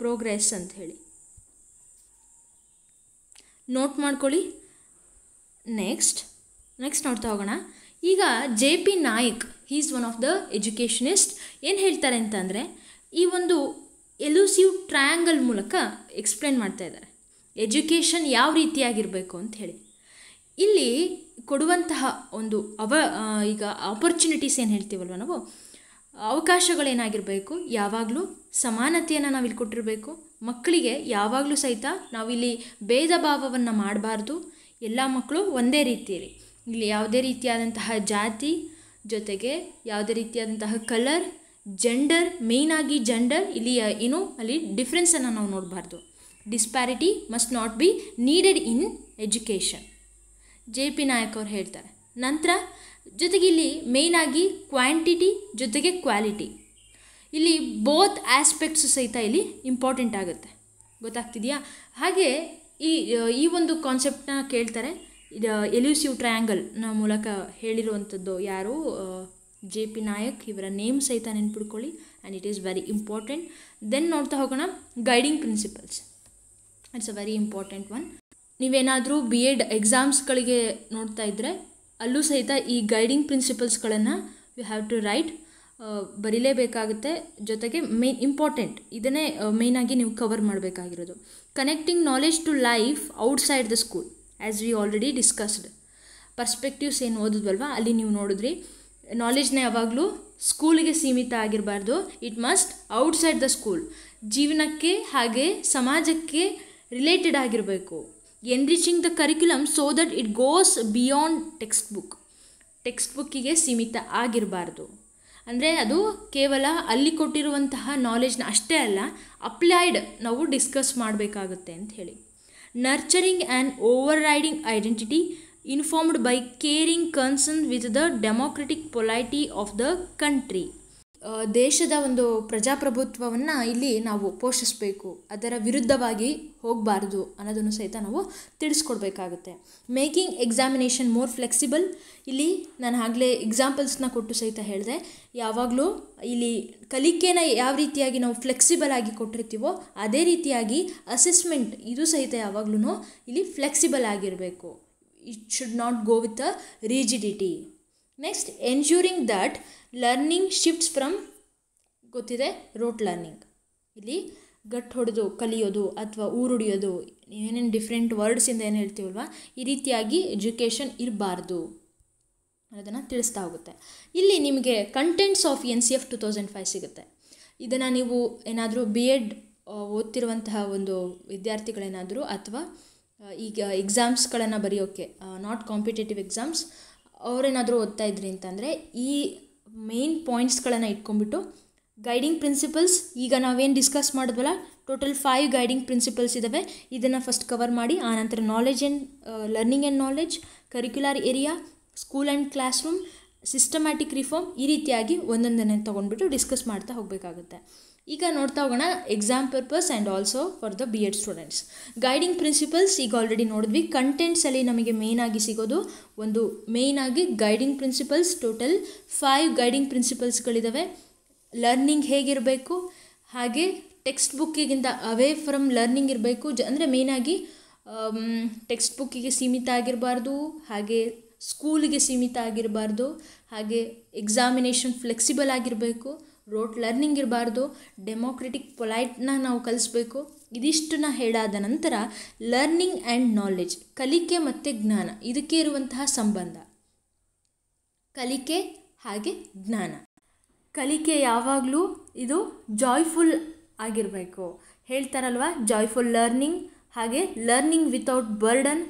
Speaker 1: ಪ್ರೋಗ್ರೆಸ್ ಅಂತ ಹೇಳಿ ನೋಟ್ ಮಾಡ್ಕೊಳ್ಳಿ ನೆಕ್ಸ್ಟ್ ನೆಕ್ಸ್ಟ್ ನೋಡ್ತಾ ಹೋಗೋಣ ಈಗ J P Naik is one of the educationist ಏನು ಹೇಳ್ತಾರೆ ಅಂತಂದರೆ ಈ ಒಂದು ಎಲೂಸಿವ್ ಟ್ರಯಾಂಗಲ್ ಮೂಲಕ ಎಕ್ಸ್ಪ್ಲೇನ್ ಮಾಡ್ತಾ ಇದ್ದಾರೆ ಎಜುಕೇಷನ್ ಯಾವ ರೀತಿಯಾಗಿರಬೇಕು ಅಂತ ಹೇಳಿ ಇಲ್ಲಿ ಕೊಡುವಂತಹ ಒಂದು ಅವ ಈಗ ಆಪರ್ಚುನಿಟೀಸ್ ಏನು ಹೇಳ್ತೀವಲ್ವ ನಾವು ಅವಕಾಶಗಳೇನಾಗಿರಬೇಕು ಯಾವಾಗಲೂ ಸಮಾನತೆಯನ್ನು ನಾವು ಇಲ್ಲಿ ಕೊಟ್ಟಿರಬೇಕು ಮಕ್ಕಳಿಗೆ ಯಾವಾಗಲೂ ಸಹಿತ ನಾವಿಲ್ಲಿ ಭೇದ ಭಾವವನ್ನು ಮಾಡಬಾರ್ದು ಎಲ್ಲ ಮಕ್ಕಳು ಒಂದೇ ರೀತಿಯಲ್ಲಿ ಇಲ್ಲಿ ಯಾವುದೇ ರೀತಿಯಾದಂತಹ ಜಾತಿ ಜೊತೆಗೆ ಯಾವುದೇ ರೀತಿಯಾದಂತಹ ಕಲರ್ ಜೆಂಡರ್ ಮೇಯ್ನಾಗಿ ಜೆಂಡರ್ ಇಲ್ಲಿ ಏನು ಅಲ್ಲಿ ಡಿಫ್ರೆನ್ಸನ್ನು ನಾವು ನೋಡಬಾರ್ದು disparity must not be needed in education J P Naik ಅವ್ರು ಹೇಳ್ತಾರೆ ನಂತರ ಜೊತೆಗೆ ಇಲ್ಲಿ ಮೇಯ್ನಾಗಿ ಕ್ವಾಂಟಿಟಿ ಜೊತೆಗೆ ಕ್ವಾಲಿಟಿ ಇಲ್ಲಿ ಬೋತ್ ಆಸ್ಪೆಕ್ಟ್ಸು ಸಹಿತ ಇಲ್ಲಿ ಇಂಪಾರ್ಟೆಂಟ್ ಆಗುತ್ತೆ ಗೊತ್ತಾಗ್ತಿದೆಯಾ ಹಾಗೆ ಈ ಈ ಒಂದು ಕಾನ್ಸೆಪ್ಟನ್ನ ಕೇಳ್ತಾರೆ ಇದು ಎಲ್ಯೂಸಿವ್ ಟ್ರಯಾಂಗಲ್ನ ಮೂಲಕ ಹೇಳಿರುವಂಥದ್ದು ಯಾರು ಜೆ ಪಿ ನಾಯಕ್ ಇವರ ನೇಮ್ ಸಹಿತ ನೆನ್ಪಿಡ್ಕೊಳ್ಳಿ and it is very important then ನೋಡ್ತಾ ಹೋಗೋಣ guiding principles it's a very important one ನೀವೇನಾದರೂ ಬಿ ಎಡ್ ಎಕ್ಸಾಮ್ಸ್ಗಳಿಗೆ ನೋಡ್ತಾ ಇದ್ದರೆ ಅಲ್ಲೂ ಸಹಿತ ಈ ಗೈಡಿಂಗ್ ಪ್ರಿನ್ಸಿಪಲ್ಸ್ಗಳನ್ನು ಯು ಹ್ಯಾವ್ ಟು ರೈಟ್ ಬರೀಲೇಬೇಕಾಗುತ್ತೆ ಜೊತೆಗೆ ಮೇನ್ ಇಂಪಾರ್ಟೆಂಟ್ ಇದನ್ನೇ ಮೇಯ್ನಾಗಿ ನೀವು ಕವರ್ ಮಾಡಬೇಕಾಗಿರೋದು connecting knowledge to life outside the school as we already discussed perspectives ಏನು ಓದಿದ್ವಲ್ವಾ ಅಲ್ಲಿ ನೀವು ನೋಡಿದ್ರಿ ನಾಲೆಜ್ನ ಯಾವಾಗಲೂ ಸ್ಕೂಲಿಗೆ ಸೀಮಿತ ಆಗಿರಬಾರ್ದು it must outside the school ಜೀವನಕ್ಕೆ ಹಾಗೆ ಸಮಾಜಕ್ಕೆ ರಿಲೇಟೆಡ್ ಆಗಿರಬೇಕು enriching the curriculum so that it goes beyond textbook text ಬುಕ್ಕಿಗೆ ಸೀಮಿತ ಆಗಿರಬಾರ್ದು ಅಂದರೆ ಅದು ಕೇವಲ ಅಲ್ಲಿ ಕೊಟ್ಟಿರುವಂತಹ ನಾಲೆಜ್ನ ಅಷ್ಟೇ ಅಲ್ಲ ಅಪ್ಲೈಡ್ ನಾವು ಡಿಸ್ಕಸ್ ಮಾಡಬೇಕಾಗುತ್ತೆ ಅಂತ ಹೇಳಿ nurturing and overriding identity informed by caring concern with the democratic polity of the country ದೇಶದ ಒಂದು ಪ್ರಜಾಪ್ರಭುತ್ವವನ್ನು ಇಲ್ಲಿ ನಾವು ಪೋಷಿಸಬೇಕು ಅದರ ವಿರುದ್ಧವಾಗಿ ಹೋಗಬಾರ್ದು ಅನ್ನೋದನ್ನು ಸಹಿತ ನಾವು ತಿಳಿಸ್ಕೊಡ್ಬೇಕಾಗುತ್ತೆ ಮೇಕಿಂಗ್ ಎಕ್ಸಾಮಿನೇಷನ್ ಮೋರ್ ಫ್ಲೆಕ್ಸಿಬಲ್ ಇಲ್ಲಿ ನಾನು ಆಗಲೇ ಎಕ್ಸಾಂಪಲ್ಸ್ನ ಕೊಟ್ಟು ಸಹಿತ ಹೇಳಿದೆ ಯಾವಾಗಲೂ ಇಲ್ಲಿ ಕಲಿಕೆನ ಯಾವ ರೀತಿಯಾಗಿ ನಾವು ಫ್ಲೆಕ್ಸಿಬಲ್ ಆಗಿ ಕೊಟ್ಟಿರ್ತೀವೋ ಅದೇ ರೀತಿಯಾಗಿ ಅಸೆಸ್ಮೆಂಟ್ ಇದು ಸಹಿತ ಯಾವಾಗ್ಲೂ ಇಲ್ಲಿ ಫ್ಲೆಕ್ಸಿಬಲ್ ಆಗಿರಬೇಕು it should not go with a rigidity next ensuring that learning shifts from ಗೊತ್ತಿದೆ ರೋಟ್ ಲರ್ನಿಂಗ್ ಇಲ್ಲಿ ಗಟ್ಟು ಹೊಡೆದು ಕಲಿಯೋದು ಅಥವಾ ಊರುಡಿಯೋದು ಏನೇನು ಡಿಫ್ರೆಂಟ್ ವರ್ಡ್ಸಿಂದ ಏನು ಹೇಳ್ತೀವಲ್ವ ಈ ರೀತಿಯಾಗಿ ಎಜುಕೇಷನ್ ಇರಬಾರ್ದು ಅನ್ನೋದನ್ನು ತಿಳಿಸ್ತಾ ಹೋಗುತ್ತೆ ಇಲ್ಲಿ ನಿಮಗೆ contents of N C F two thousand five ಸಿಗುತ್ತೆ ಇದನ್ನು ನೀವು ಏನಾದರೂ ಬಿ ಎಡ್ ಓದ್ತಿರುವಂತಹ ಒಂದು ವಿದ್ಯಾರ್ಥಿಗಳೇನಾದರೂ ಅಥವಾ ಈಗ ಎಕ್ಸಾಮ್ಸ್ಗಳನ್ನು ಬರೆಯೋಕ್ಕೆ ನಾಟ್ ಕಾಂಪಿಟೇಟಿವ್ ಎಕ್ಸಾಮ್ಸ್ ಅವರೇನಾದರೂ ಓದ್ತಾ ಇದ್ರಿ ಅಂತಂದರೆ ಈ ಮೇನ್ ಪಾಯಿಂಟ್ಸ್ಗಳನ್ನು ಇಟ್ಕೊಂಡ್ಬಿಟ್ಟು ಗೈಡಿಂಗ್ ಪ್ರಿನ್ಸಿಪಲ್ಸ್ ಈಗ ನಾವೇನು ಡಿಸ್ಕಸ್ ಮಾಡಿದ್ವಲ್ಲ ಟೋಟಲ್ ಫೈವ್ ಗೈಡಿಂಗ್ ಪ್ರಿನ್ಸಿಪಲ್ಸ್ ಇದ್ದಾವೆ ಇದನ್ನು ಫಸ್ಟ್ ಕವರ್ ಮಾಡಿ ಆನಂತರ knowledge and learning and knowledge curricular area school and classroom systematic reform ಈ ರೀತಿಯಾಗಿ ಒಂದೊಂದನ್ನು ತೊಗೊಂಡ್ಬಿಟ್ಟು ಡಿಸ್ಕಸ್ ಮಾಡ್ತಾ ಹೋಗಬೇಕಾಗುತ್ತೆ ಈಗ ನೋಡ್ತಾ ಹೋಗೋಣ exam purpose and also for the B Ed students guiding principles ಈಗ ಆಲ್ರೆಡಿ ನೋಡಿದ್ವಿ ಕಂಟೆಂಟ್ಸಲ್ಲಿ ನಮಗೆ ಮೇಯ್ನಾಗಿ ಸಿಗೋದು ಒಂದು ಮೇಯ್ನಾಗಿ guiding principles total five guiding ಪ್ರಿನ್ಸಿಪಲ್ಸ್ಗಳಿದ್ದಾವೆ ಲರ್ನಿಂಗ್ ಹೇಗಿರಬೇಕು ಹಾಗೆ ಟೆಕ್ಸ್ಟ್ ಬುಕ್ಕಿಗಿಂತ ಅವೇ ಫ್ರಮ್ ಲರ್ನಿಂಗ್ ಇರಬೇಕು ಜ ಅಂದರೆ ಮೇಯ್ನಾಗಿ ಟೆಕ್ಸ್ಟ್ ಬುಕ್ಕಿಗೆ ಸೀಮಿತ ಆಗಿರಬಾರ್ದು ಹಾಗೆ ಸ್ಕೂಲಿಗೆ ಸೀಮಿತ ಆಗಿರಬಾರ್ದು ಹಾಗೆ ಎಕ್ಸಾಮಿನೇಷನ್ ಫ್ಲೆಕ್ಸಿಬಲ್ ಆಗಿರಬೇಕು ರೋಟ್ ಲರ್ನಿಂಗ್ ಇರಬಾರ್ದು ಡೆಮೋಕ್ರೆಟಿಕ್ ಪೊಲೈಟ್ನ ನಾವು ಕಲಿಸ್ಬೇಕು ಇದಿಷ್ಟನ್ನ ಹೇಳಾದ ನಂತರ ಲರ್ನಿಂಗ್ ಆ್ಯಂಡ್ ನಾಲೆಜ್ ಕಲಿಕೆ ಮತ್ತು ಜ್ಞಾನ ಇದಕ್ಕೆ ಇರುವಂತಹ ಸಂಬಂಧ ಕಲಿಕೆ ಹಾಗೆ ಜ್ಞಾನ ಕಲಿಕೆ ಯಾವಾಗಲೂ ಇದು ಜಾಯ್ಫುಲ್ ಆಗಿರಬೇಕು ಹೇಳ್ತಾರಲ್ವ ಜಾಯ್ಫುಲ್ ಲರ್ನಿಂಗ್ ಹಾಗೆ ಲರ್ನಿಂಗ್ ವಿತೌಟ್ ಬರ್ಡನ್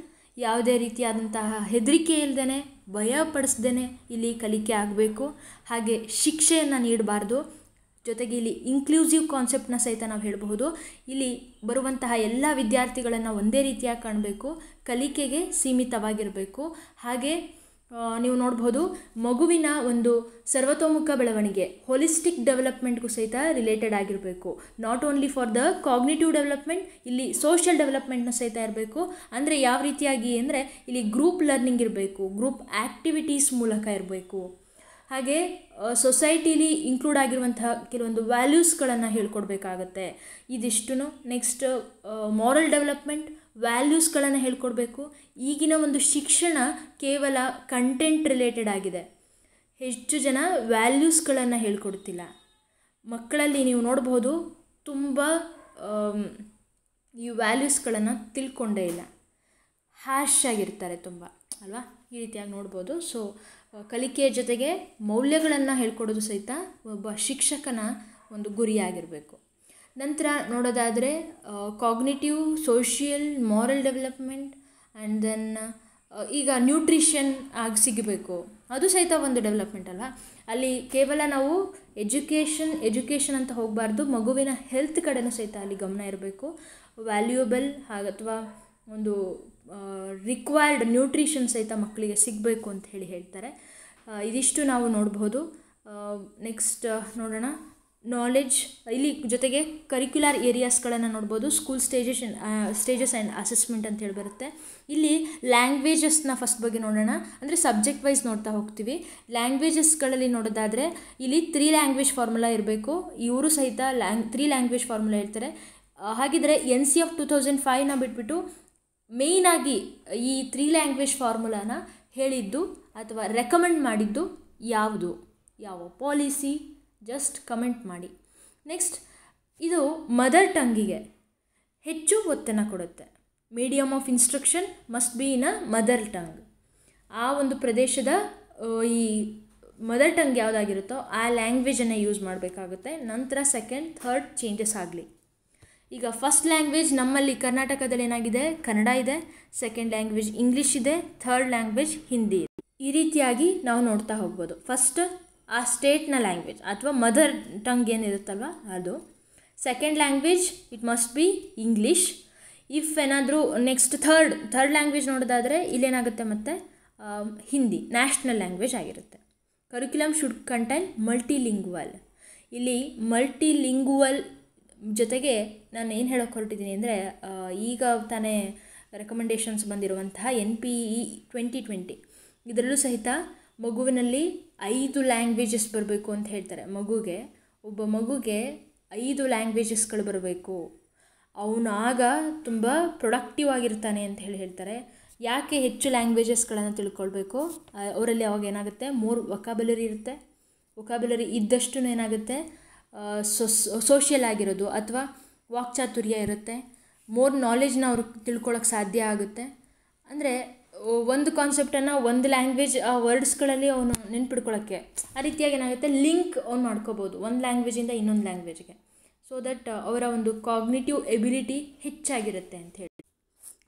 Speaker 1: ಯಾವುದೇ ರೀತಿಯಾದಂತಹ ಹೆದರಿಕೆ ಇಲ್ಲದೇ ಭಯಪಡಿಸ್ದೇ ಇಲ್ಲಿ ಕಲಿಕೆ ಆಗಬೇಕು ಹಾಗೆ ಶಿಕ್ಷೆಯನ್ನು ನೀಡಬಾರ್ದು ಜೊತೆಗೆ ಇಲ್ಲಿ ಇನ್ಕ್ಲೂಸಿವ್ ಕಾನ್ಸೆಪ್ಟನ್ನ ಸಹಿತ ನಾವು ಹೇಳಬಹುದು ಇಲ್ಲಿ ಬರುವಂತಹ ಎಲ್ಲ ವಿದ್ಯಾರ್ಥಿಗಳನ್ನು ಒಂದೇ ರೀತಿಯಾಗಿ ಕಾಣಬೇಕು ಕಲಿಕೆಗೆ ಸೀಮಿತವಾಗಿರಬೇಕು ಹಾಗೆ ನೀವು ನೋಡ್ಬೋದು ಮಗುವಿನ ಒಂದು ಸರ್ವತೋಮುಖ ಬೆಳವಣಿಗೆ ಹೋಲಿಸ್ಟಿಕ್ ಡೆವಲಪ್ಮೆಂಟ್ಗೂ ಸಹಿತ ರಿಲೇಟೆಡ್ ಆಗಿರಬೇಕು not only for the cognitive development ಇಲ್ಲಿ ಸೋಷಿಯಲ್ ಡೆವಲಪ್ಮೆಂಟ್ನ ಸಹಿತ ಇರಬೇಕು ಅಂದರೆ ಯಾವ ರೀತಿಯಾಗಿ ಅಂದರೆ ಇಲ್ಲಿ ಗ್ರೂಪ್ ಲರ್ನಿಂಗ್ ಇರಬೇಕು ಗ್ರೂಪ್ ಆ್ಯಕ್ಟಿವಿಟೀಸ್ ಮೂಲಕ ಇರಬೇಕು ಹಾಗೆ ಸೊಸೈಟಿಲಿ ಇನ್ಕ್ಲೂಡ್ ಆಗಿರುವಂತಹ ಕೆಲವೊಂದು ವ್ಯಾಲ್ಯೂಸ್ಗಳನ್ನು ಹೇಳ್ಕೊಡ್ಬೇಕಾಗತ್ತೆ ಇದಿಷ್ಟು ನೆಕ್ಸ್ಟ್ ಮಾರಲ್ ಡೆವಲಪ್ಮೆಂಟ್ ವ್ಯಾಲ್ಯೂಸ್ಗಳನ್ನು ಹೇಳ್ಕೊಡ್ಬೇಕು ಈಗಿನ ಒಂದು ಶಿಕ್ಷಣ ಕೇವಲ ಕಂಟೆಂಟ್ ರಿಲೇಟೆಡ್ ಆಗಿದೆ ಹೆಚ್ಚು ಜನ ವ್ಯಾಲ್ಯೂಸ್ಗಳನ್ನು ಹೇಳ್ಕೊಡ್ತಿಲ್ಲ ಮಕ್ಕಳಲ್ಲಿ ನೀವು ನೋಡ್ಬೋದು ತುಂಬ ಈ ವ್ಯಾಲ್ಯೂಸ್ಗಳನ್ನು ತಿಳ್ಕೊಂಡೇ ಇಲ್ಲ ಹ್ಯಾಶ್ ಆಗಿರ್ತಾರೆ ತುಂಬ ಅಲ್ವಾ ಈ ರೀತಿಯಾಗಿ ನೋಡ್ಬೋದು ಸೊ ಕಲಿಕೆಯ ಜೊತೆಗೆ ಮೌಲ್ಯಗಳನ್ನು ಹೇಳ್ಕೊಡೋದು ಸಹಿತ ಒಬ್ಬ ಶಿಕ್ಷಕನ ಒಂದು ಗುರಿಯಾಗಿರಬೇಕು ನಂತರ ನೋಡೋದಾದರೆ cognitive social moral development and then ಈಗ ನ್ಯೂಟ್ರಿಷನ್ ಆಗಿ ಸಿಗಬೇಕು ಅದು ಸಹಿತ ಒಂದು ಡೆವಲಪ್ಮೆಂಟ್ ಅಲ್ವಾ ಅಲ್ಲಿ ಕೇವಲ ನಾವು ಎಜುಕೇಷನ್ ಎಜುಕೇಷನ್ ಅಂತ ಹೋಗಬಾರ್ದು ಮಗುವಿನ ಹೆಲ್ತ್ ಕಡೆನೂ ಸಹಿತ ಅಲ್ಲಿ ಗಮನ ಇರಬೇಕು ವ್ಯಾಲ್ಯೂಯಬಲ್ ಹಾಗೆ ಅಥವಾ ಒಂದು ರಿಕ್ವೈರ್ಡ್ ನ್ಯೂಟ್ರಿಷನ್ ಸಹಿತ ಮಕ್ಕಳಿಗೆ ಸಿಗಬೇಕು ಅಂತ ಹೇಳಿ ಹೇಳ್ತಾರೆ ಇದಿಷ್ಟು ನಾವು ನೋಡ್ಬೋದು ನೆಕ್ಸ್ಟ್ ನೋಡೋಣ ನಾಲೆಜ್ ಇಲ್ಲಿ ಜೊತೆಗೆ ಕರಿಕ್ಯುಲರ್ ಏರಿಯಾಸ್ಗಳನ್ನು ನೋಡ್ಬೋದು school stages stages and assessment ಅಂತ ಹೇಳಿ ಬರುತ್ತೆ ಇಲ್ಲಿ ಲ್ಯಾಂಗ್ವೇಜಸ್ನ ಫಸ್ಟ್ ಬಗ್ಗೆ ನೋಡೋಣ ಅಂದರೆ ಸಬ್ಜೆಕ್ಟ್ ವೈಸ್ ನೋಡ್ತಾ ಹೋಗ್ತೀವಿ ಲ್ಯಾಂಗ್ವೇಜಸ್ಗಳಲ್ಲಿ ನೋಡೋದಾದರೆ ಇಲ್ಲಿ ತ್ರೀ ಲ್ಯಾಂಗ್ವೇಜ್ ಫಾರ್ಮುಲಾ ಇರಬೇಕು ಇವರು ಸಹಿತ ಲ್ಯಾಂಗ್ ತ್ರೀ ಲ್ಯಾಂಗ್ವೇಜ್ ಫಾರ್ಮುಲಾ ಹೇಳ್ತಾರೆ ಹಾಗಿದ್ರೆ N C F two thousand ಫೈವ್ನ ಬಿಟ್ಬಿಟ್ಟು ಮೇಯ್ನಾಗಿ ಈ ತ್ರೀ ಲ್ಯಾಂಗ್ವೇಜ್ ಫಾರ್ಮುಲಾನ ಹೇಳಿದ್ದು ಅಥವಾ ರೆಕಮೆಂಡ್ ಮಾಡಿದ್ದು ಯಾವುದು ಯಾವ ಪಾಲಿಸಿ ಜಸ್ಟ್ ಕಮೆಂಟ್ ಮಾಡಿ ನೆಕ್ಸ್ಟ್ ಇದು ಮದರ್ ಟಂಗಿಗೆ ಹೆಚ್ಚು ಒತ್ತನ್ನು ಕೊಡುತ್ತೆ medium of instruction must be in a mother tongue ಆ ಒಂದು ಪ್ರದೇಶದ ಈ ಮದರ್ ಟಂಗ್ ಯಾವುದಾಗಿರುತ್ತೋ ಆ ಲ್ಯಾಂಗ್ವೇಜನ್ನು ಯೂಸ್ ಮಾಡಬೇಕಾಗುತ್ತೆ ನಂತರ ಸೆಕೆಂಡ್ ಥರ್ಡ್ ಚೇಂಜಸ್ ಆಗಲಿ ಈಗ ಫಸ್ಟ್ ಲ್ಯಾಂಗ್ವೇಜ್ ನಮ್ಮಲ್ಲಿ ಕರ್ನಾಟಕದಲ್ಲಿ ಏನಾಗಿದೆ ಕನ್ನಡ ಇದೆ ಸೆಕೆಂಡ್ ಲ್ಯಾಂಗ್ವೇಜ್ ಇಂಗ್ಲೀಷ್ ಇದೆ ಥರ್ಡ್ ಲ್ಯಾಂಗ್ವೇಜ್ ಹಿಂದಿ ಇದೆ ಈ ರೀತಿಯಾಗಿ ನಾವು ನೋಡ್ತಾ ಹೋಗ್ಬೋದು ಫಸ್ಟ್ ಆ ಸ್ಟೇಟ್ನ ಲ್ಯಾಂಗ್ವೇಜ್ ಅಥವಾ ಮದರ್ ಟಂಗ್ ಏನಿರುತ್ತಲ್ವ ಅದು second language it must be English if ಏನಾದರೂ ನೆಕ್ಸ್ಟ್ ಥರ್ಡ್ ಥರ್ಡ್ ಲ್ಯಾಂಗ್ವೇಜ್ ನೋಡೋದಾದರೆ ಇಲ್ಲೇನಾಗುತ್ತೆ ಮತ್ತು ಹಿಂದಿ ನ್ಯಾಷನಲ್ ಲ್ಯಾಂಗ್ವೇಜ್ ಆಗಿರುತ್ತೆ ಕರಿಕ್ಯುಲಮ್ ಶುಡ್ ಕಂಟೈನ್ ಮಲ್ಟಿಲಿಂಗ್ವಲ್ ಇಲ್ಲಿ ಮಲ್ಟಿಲಿಂಗ್ವಲ್ ಜೊತೆಗೆ ನಾನು ಏನು ಹೇಳೋಕ್ಕೆ ಹೊರಟಿದ್ದೀನಿ ಅಂದರೆ ಈಗ ತಾನೇ ರೆಕಮೆಂಡೇಷನ್ಸ್ ಬಂದಿರುವಂತಹ N P E twenty twenty ಇದರಲ್ಲೂ ಸಹಿತ ಮಗುವಿನಲ್ಲಿ ಐದು ಲ್ಯಾಂಗ್ವೇಜಸ್ ಬರಬೇಕು ಅಂತ ಹೇಳ್ತಾರೆ ಮಗುಗೆ ಒಬ್ಬ ಮಗುಗೆ ಐದು ಲ್ಯಾಂಗ್ವೇಜಸ್ಗಳು ಬರಬೇಕು ಅವನು ಆಗ ತುಂಬ ಪ್ರೊಡಕ್ಟಿವ್ ಆಗಿರ್ತಾನೆ ಅಂತ ಹೇಳಿ ಹೇಳ್ತಾರೆ ಯಾಕೆ ಹೆಚ್ಚು ಲ್ಯಾಂಗ್ವೇಜಸ್ಗಳನ್ನು ತಿಳ್ಕೊಳ್ಬೇಕು ಅವರಲ್ಲಿ ಅವಾಗ ಏನಾಗುತ್ತೆ ಮೋರ್ ವಕಾಬಲರಿ ಇರುತ್ತೆ ವಕಾಬಲರಿ ಇದ್ದಷ್ಟು ಏನಾಗುತ್ತೆ ಸೊ ಸೋಷಿಯಲ್ ಆಗಿರೋದು ಅಥವಾ ವಾಕ್ಚಾತುರ್ಯ ಇರುತ್ತೆ ಮೋರ್ ನಾಲೆಜ್ನ ಅವ್ರಿಗೆ ತಿಳ್ಕೊಳ್ಳೋಕೆ ಸಾಧ್ಯ ಆಗುತ್ತೆ ಅಂದರೆ ಒಂದು ಕಾನ್ಸೆಪ್ಟನ್ನು ಒಂದು ಲ್ಯಾಂಗ್ವೇಜ್ ಆ ವರ್ಡ್ಸ್ಗಳಲ್ಲಿ ಅವನು ನೆನ್ಪಿಡ್ಕೊಳ್ಳೋಕ್ಕೆ ಆ ರೀತಿಯಾಗಿ ಏನಾಗುತ್ತೆ ಲಿಂಕ್ ಅವ್ನು ಮಾಡ್ಕೋಬೋದು ಒಂದು ಲ್ಯಾಂಗ್ವೇಜಿಂದ ಇನ್ನೊಂದು ಲ್ಯಾಂಗ್ವೇಜ್ಗೆ ಸೊ ದಟ್ ಅವರ ಒಂದು ಕಾಗ್ನಿಟಿವ್ ಎಬಿಲಿಟಿ ಹೆಚ್ಚಾಗಿರುತ್ತೆ ಅಂತ ಹೇಳಿ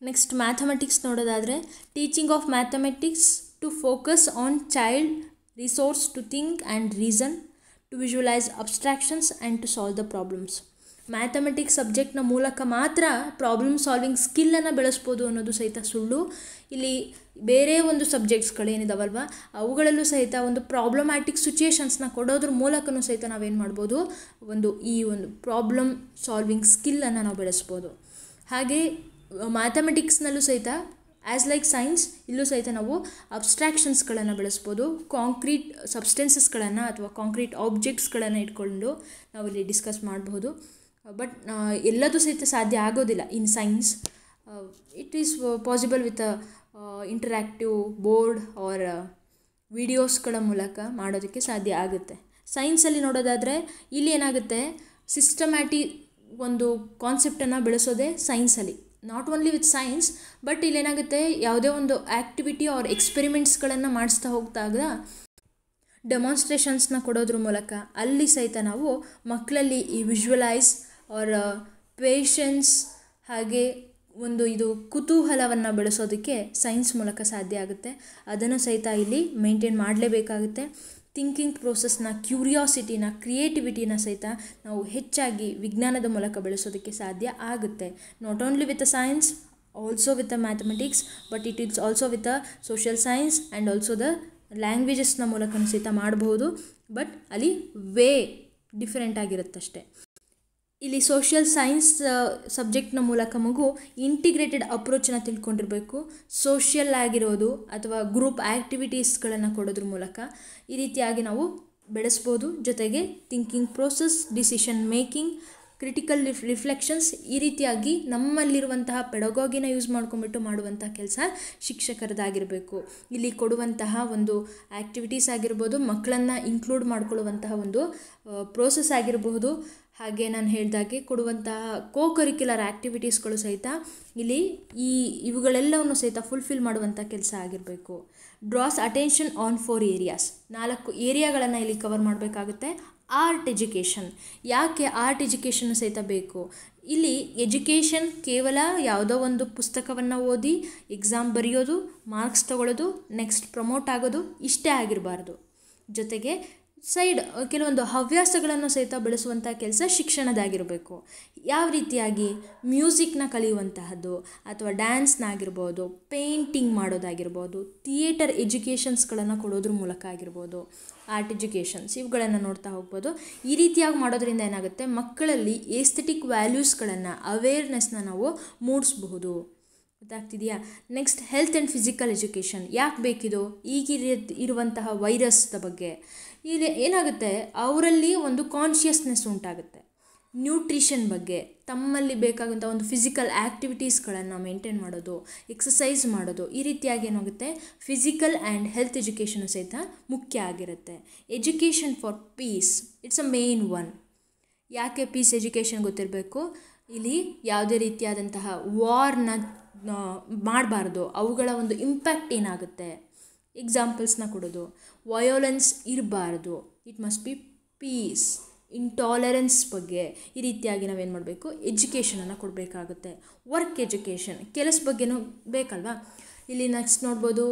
Speaker 1: ನೆಕ್ಸ್ಟ್ ಮ್ಯಾಥಮೆಟಿಕ್ಸ್ ನೋಡೋದಾದರೆ teaching of mathematics to focus on child resource to think and reason to visualise abstractions and to solve the problems mathematics ಸಬ್ಜೆಕ್ಟ್ನ ಮೂಲಕ ಮಾತ್ರ ಪ್ರಾಬ್ಲಮ್ ಸಾಲ್ವಿಂಗ್ ಸ್ಕಿಲ್ಲನ್ನು ಬೆಳೆಸ್ಬೋದು ಅನ್ನೋದು ಸಹಿತ ಸುಳ್ಳು ಇಲ್ಲಿ ಬೇರೆ ಒಂದು ಸಬ್ಜೆಕ್ಟ್ಸ್ಗಳೇನಿದಾವಲ್ವ ಅವುಗಳಲ್ಲೂ ಸಹಿತ ಒಂದು ಪ್ರಾಬ್ಲಮ್ಯಾಟಿಕ್ ಸಿಚುಯೇಷನ್ಸ್ನ ಕೊಡೋದ್ರ ಮೂಲಕನೂ ಸಹಿತ ನಾವೇನು ಮಾಡ್ಬೋದು ಒಂದು ಈ ಒಂದು ಪ್ರಾಬ್ಲಮ್ ಸಾಲ್ವಿಂಗ್ ಸ್ಕಿಲ್ಲನ್ನು ನಾವು ಬೆಳೆಸ್ಬೋದು ಹಾಗೆ ಮ್ಯಾಥಮೆಟಿಕ್ಸ್ನಲ್ಲೂ ಸಹಿತ ಆ್ಯಸ್ ಲೈಕ್ ಸೈನ್ಸ್ ಇಲ್ಲೂ ಸಹಿತ ನಾವು ಅಬ್ಸ್ಟ್ರಾಕ್ಷನ್ಸ್ಗಳನ್ನು ಬೆಳೆಸ್ಬೋದು ಕಾಂಕ್ರೀಟ್ ಸಬ್ಸ್ಟೆನ್ಸಸ್ಗಳನ್ನು ಅಥವಾ ಕಾಂಕ್ರೀಟ್ ಆಬ್ಜೆಕ್ಟ್ಸ್ಗಳನ್ನು ಇಟ್ಕೊಂಡು ನಾವಿಲ್ಲಿ ಡಿಸ್ಕಸ್ ಮಾಡಬಹುದು ಬಟ್ uh, ಎಲ್ಲದೂ ಸಹಿತ ಸಾಧ್ಯ ಆಗೋದಿಲ್ಲ in science it is possible with interactive board or ವಿಡಿಯೋಸ್ಗಳ ಮೂಲಕ ಮಾಡೋದಕ್ಕೆ ಸಾಧ್ಯ ಆಗುತ್ತೆ ಸೈನ್ಸಲ್ಲಿ ನೋಡೋದಾದರೆ ಇಲ್ಲಿ ಏನಾಗುತ್ತೆ ಸಿಸ್ಟಮ್ಯಾಟಿ ಒಂದು ಕಾನ್ಸೆಪ್ಟನ್ನು ಬೆಳೆಸೋದೇ ಸೈನ್ಸಲ್ಲಿ not only with science but ಇಲ್ಲೇನಾಗುತ್ತೆ ಯಾವುದೇ ಒಂದು ಆ್ಯಕ್ಟಿವಿಟಿ ಆರ್ ಎಕ್ಸ್ಪೆರಿಮೆಂಟ್ಸ್ಗಳನ್ನು ಮಾಡಿಸ್ತಾ ಹೋಗ್ತಾಗ ಡೆಮಾನ್ಸ್ಟ್ರೇಷನ್ಸ್ನ ಕೊಡೋದ್ರ ಮೂಲಕ ಅಲ್ಲಿ ಸಹಿತ ನಾವು ಮಕ್ಕಳಲ್ಲಿ ಈ ವಿಜುವಲೈಸ್ ಅವರ ಪೇಷನ್ಸ್ ಹಾಗೆ ಒಂದು ಇದು ಕುತೂಹಲವನ್ನು ಬೆಳೆಸೋದಕ್ಕೆ ಸೈನ್ಸ್ ಮೂಲಕ ಸಾಧ್ಯ ಆಗುತ್ತೆ ಅದನ್ನು ಸಹಿತ ಇಲ್ಲಿ ಮೇಂಟೈನ್ ಮಾಡಲೇಬೇಕಾಗುತ್ತೆ ಥಿಂಕಿಂಗ್ ಪ್ರೋಸೆಸ್ನ ಕ್ಯೂರಿಯಾಸಿಟಿನ ಕ್ರಿಯೇಟಿವಿಟಿನ ಸಹಿತ ನಾವು ಹೆಚ್ಚಾಗಿ ವಿಜ್ಞಾನದ ಮೂಲಕ ಬೆಳೆಸೋದಕ್ಕೆ ಸಾಧ್ಯ ಆಗುತ್ತೆ not only with science also with mathematics but it is also with a social science and also the ಲ್ಯಾಂಗ್ವೇಜಸ್ನ ಮೂಲಕ ಸಹಿತ ಮಾಡಬಹುದು ಬಟ್ ಅಲ್ಲಿ ವೇ ಡಿಫ್ರೆಂಟ್ ಆಗಿರುತ್ತಷ್ಟೆ ಇಲ್ಲಿ ಸೋಷಿಯಲ್ ಸೈನ್ಸ್ ಸಬ್ಜೆಕ್ಟ್ನ ಮೂಲಕ ಮಗು ಇಂಟಿಗ್ರೇಟೆಡ್ ಅಪ್ರೋಚನ್ನು ತಿಳ್ಕೊಂಡಿರಬೇಕು ಸೋಷಿಯಲ್ ಆಗಿರೋದು ಅಥವಾ ಗ್ರೂಪ್ ಆ್ಯಕ್ಟಿವಿಟೀಸ್ಗಳನ್ನು ಕೊಡೋದ್ರ ಮೂಲಕ ಈ ರೀತಿಯಾಗಿ ನಾವು ಬೆಳೆಸ್ಬೋದು ಜೊತೆಗೆ thinking process decision making critical ref reflections ಈ ರೀತಿಯಾಗಿ ನಮ್ಮಲ್ಲಿರುವಂತಹ ಪೆಡಗೋಗಿನ ಯೂಸ್ ಮಾಡ್ಕೊಂಡ್ಬಿಟ್ಟು ಮಾಡುವಂಥ ಕೆಲಸ ಶಿಕ್ಷಕರದಾಗಿರಬೇಕು ಇಲ್ಲಿ ಕೊಡುವಂತಹ ಒಂದು ಆ್ಯಕ್ಟಿವಿಟೀಸ್ ಆಗಿರ್ಬೋದು ಮಕ್ಕಳನ್ನು ಇನ್ಕ್ಲೂಡ್ ಮಾಡ್ಕೊಳ್ಳುವಂತಹ ಒಂದು ಪ್ರೋಸೆಸ್ ಆಗಿರಬಹುದು ಹಾಗೆ ನಾನು ಹೇಳಿದಾಗೆ ಕೊಡುವಂತಹ ಕೋ ಕರಿಕ್ಯುಲರ್ ಆ್ಯಕ್ಟಿವಿಟೀಸ್ಗಳು ಸಹಿತ ಇಲ್ಲಿ ಈ ಇವುಗಳೆಲ್ಲವನ್ನು ಸಹಿತ ಫುಲ್ಫಿಲ್ ಮಾಡುವಂಥ ಕೆಲಸ ಆಗಿರಬೇಕು draws attention on four areas ನಾಲ್ಕು ಏರಿಯಾಗಳನ್ನು ಇಲ್ಲಿ ಕವರ್ ಮಾಡಬೇಕಾಗುತ್ತೆ ಆರ್ಟ್ ಎಜುಕೇಷನ್ ಯಾಕೆ ಆರ್ಟ್ ಎಜುಕೇಷನ್ ಸಹಿತ ಬೇಕು ಇಲ್ಲಿ ಎಜುಕೇಷನ್ ಕೇವಲ ಯಾವುದೋ ಒಂದು ಪುಸ್ತಕವನ್ನು ಓದಿ ಎಕ್ಸಾಮ್ ಬರೆಯೋದು ಮಾರ್ಕ್ಸ್ ತಗೊಳ್ಳೋದು ನೆಕ್ಸ್ಟ್ ಪ್ರಮೋಟ್ ಆಗೋದು ಇಷ್ಟೇ ಆಗಿರಬಾರ್ದು ಜೊತೆಗೆ ಸೈಡ್ ಕೆಲವೊಂದು ಹವ್ಯಾಸಗಳನ್ನು ಸಹಿತ ಬೆಳೆಸುವಂಥ ಕೆಲಸ ಶಿಕ್ಷಣದಾಗಿರಬೇಕು ಯಾವ ರೀತಿಯಾಗಿ ಮ್ಯೂಸಿಕ್ನ ಕಲಿಯುವಂತಹದ್ದು ಅಥವಾ ಡ್ಯಾನ್ಸ್ನಾಗಿರ್ಬೋದು ಪೇಂಟಿಂಗ್ ಮಾಡೋದಾಗಿರ್ಬೋದು ಥಿಯೇಟರ್ ಎಜುಕೇಷನ್ಸ್ಗಳನ್ನು ಕೊಡೋದ್ರ ಮೂಲಕ ಆಗಿರ್ಬೋದು ಆರ್ಟ್ ಎಜುಕೇಷನ್ಸ್ ಇವುಗಳನ್ನು ನೋಡ್ತಾ ಹೋಗ್ಬೋದು ಈ ರೀತಿಯಾಗಿ ಮಾಡೋದ್ರಿಂದ ಏನಾಗುತ್ತೆ ಮಕ್ಕಳಲ್ಲಿ ಏಸ್ಥೆಟಿಕ್ ವ್ಯಾಲ್ಯೂಸ್ಗಳನ್ನು ಅವೇರ್ನೆಸ್ನ ನಾವು ಮೂಡಿಸ್ಬಹುದು ಗೊತ್ತಾಗ್ತಿದೆಯಾ next health and physical education ಯಾಕೆ ಬೇಕಿದು ಈಗಿರ ಇರುವಂತಹ ವೈರಸ್ದ ಬಗ್ಗೆ ಇಲ್ಲಿ ಏನಾಗುತ್ತೆ ಅವರಲ್ಲಿ ಒಂದು ಕಾನ್ಷಿಯಸ್ನೆಸ್ ಉಂಟಾಗುತ್ತೆ ನ್ಯೂಟ್ರಿಷನ್ ಬಗ್ಗೆ ತಮ್ಮಲ್ಲಿ ಬೇಕಾದಂಥ ಒಂದು ಫಿಸಿಕಲ್ ಆ್ಯಕ್ಟಿವಿಟೀಸ್ಗಳನ್ನು ಮೇಂಟೈನ್ ಮಾಡೋದು ಎಕ್ಸಸೈಸ್ ಮಾಡೋದು ಈ ರೀತಿಯಾಗಿ ಏನಾಗುತ್ತೆ ಫಿಸಿಕಲ್ ಆ್ಯಂಡ್ ಹೆಲ್ತ್ ಎಜುಕೇಷನು ಸಹಿತ ಮುಖ್ಯ ಆಗಿರುತ್ತೆ education for peace it's a main one ಯಾಕೆ ಪೀಸ್ ಎಜುಕೇಷನ್ ಗೊತ್ತಿರಬೇಕು ಇಲ್ಲಿ ಯಾವುದೇ ರೀತಿಯಾದಂತಹ ವಾರ್ನ ಮಾಡಬಾರ್ದು ಅವುಗಳ ಒಂದು ಇಂಪ್ಯಾಕ್ಟ್ ಏನಾಗುತ್ತೆ ಎಕ್ಸಾಂಪಲ್ಸ್ನ ಕೊಡೋದು ವಯೋಲೆನ್ಸ್ ಇರಬಾರ್ದು it must be peace intolerance ಬಗ್ಗೆ ಈ ರೀತಿಯಾಗಿ ನಾವೇನು ಮಾಡಬೇಕು ಎಜುಕೇಷನನ್ನು ಕೊಡಬೇಕಾಗುತ್ತೆ ವರ್ಕ್ ಎಜುಕೇಷನ್ ಕೆಲಸ ಬಗ್ಗೆನೂ ಬೇಕಲ್ವಾ ಇಲ್ಲಿ ನೆಕ್ಸ್ಟ್ ನೋಡ್ಬೋದು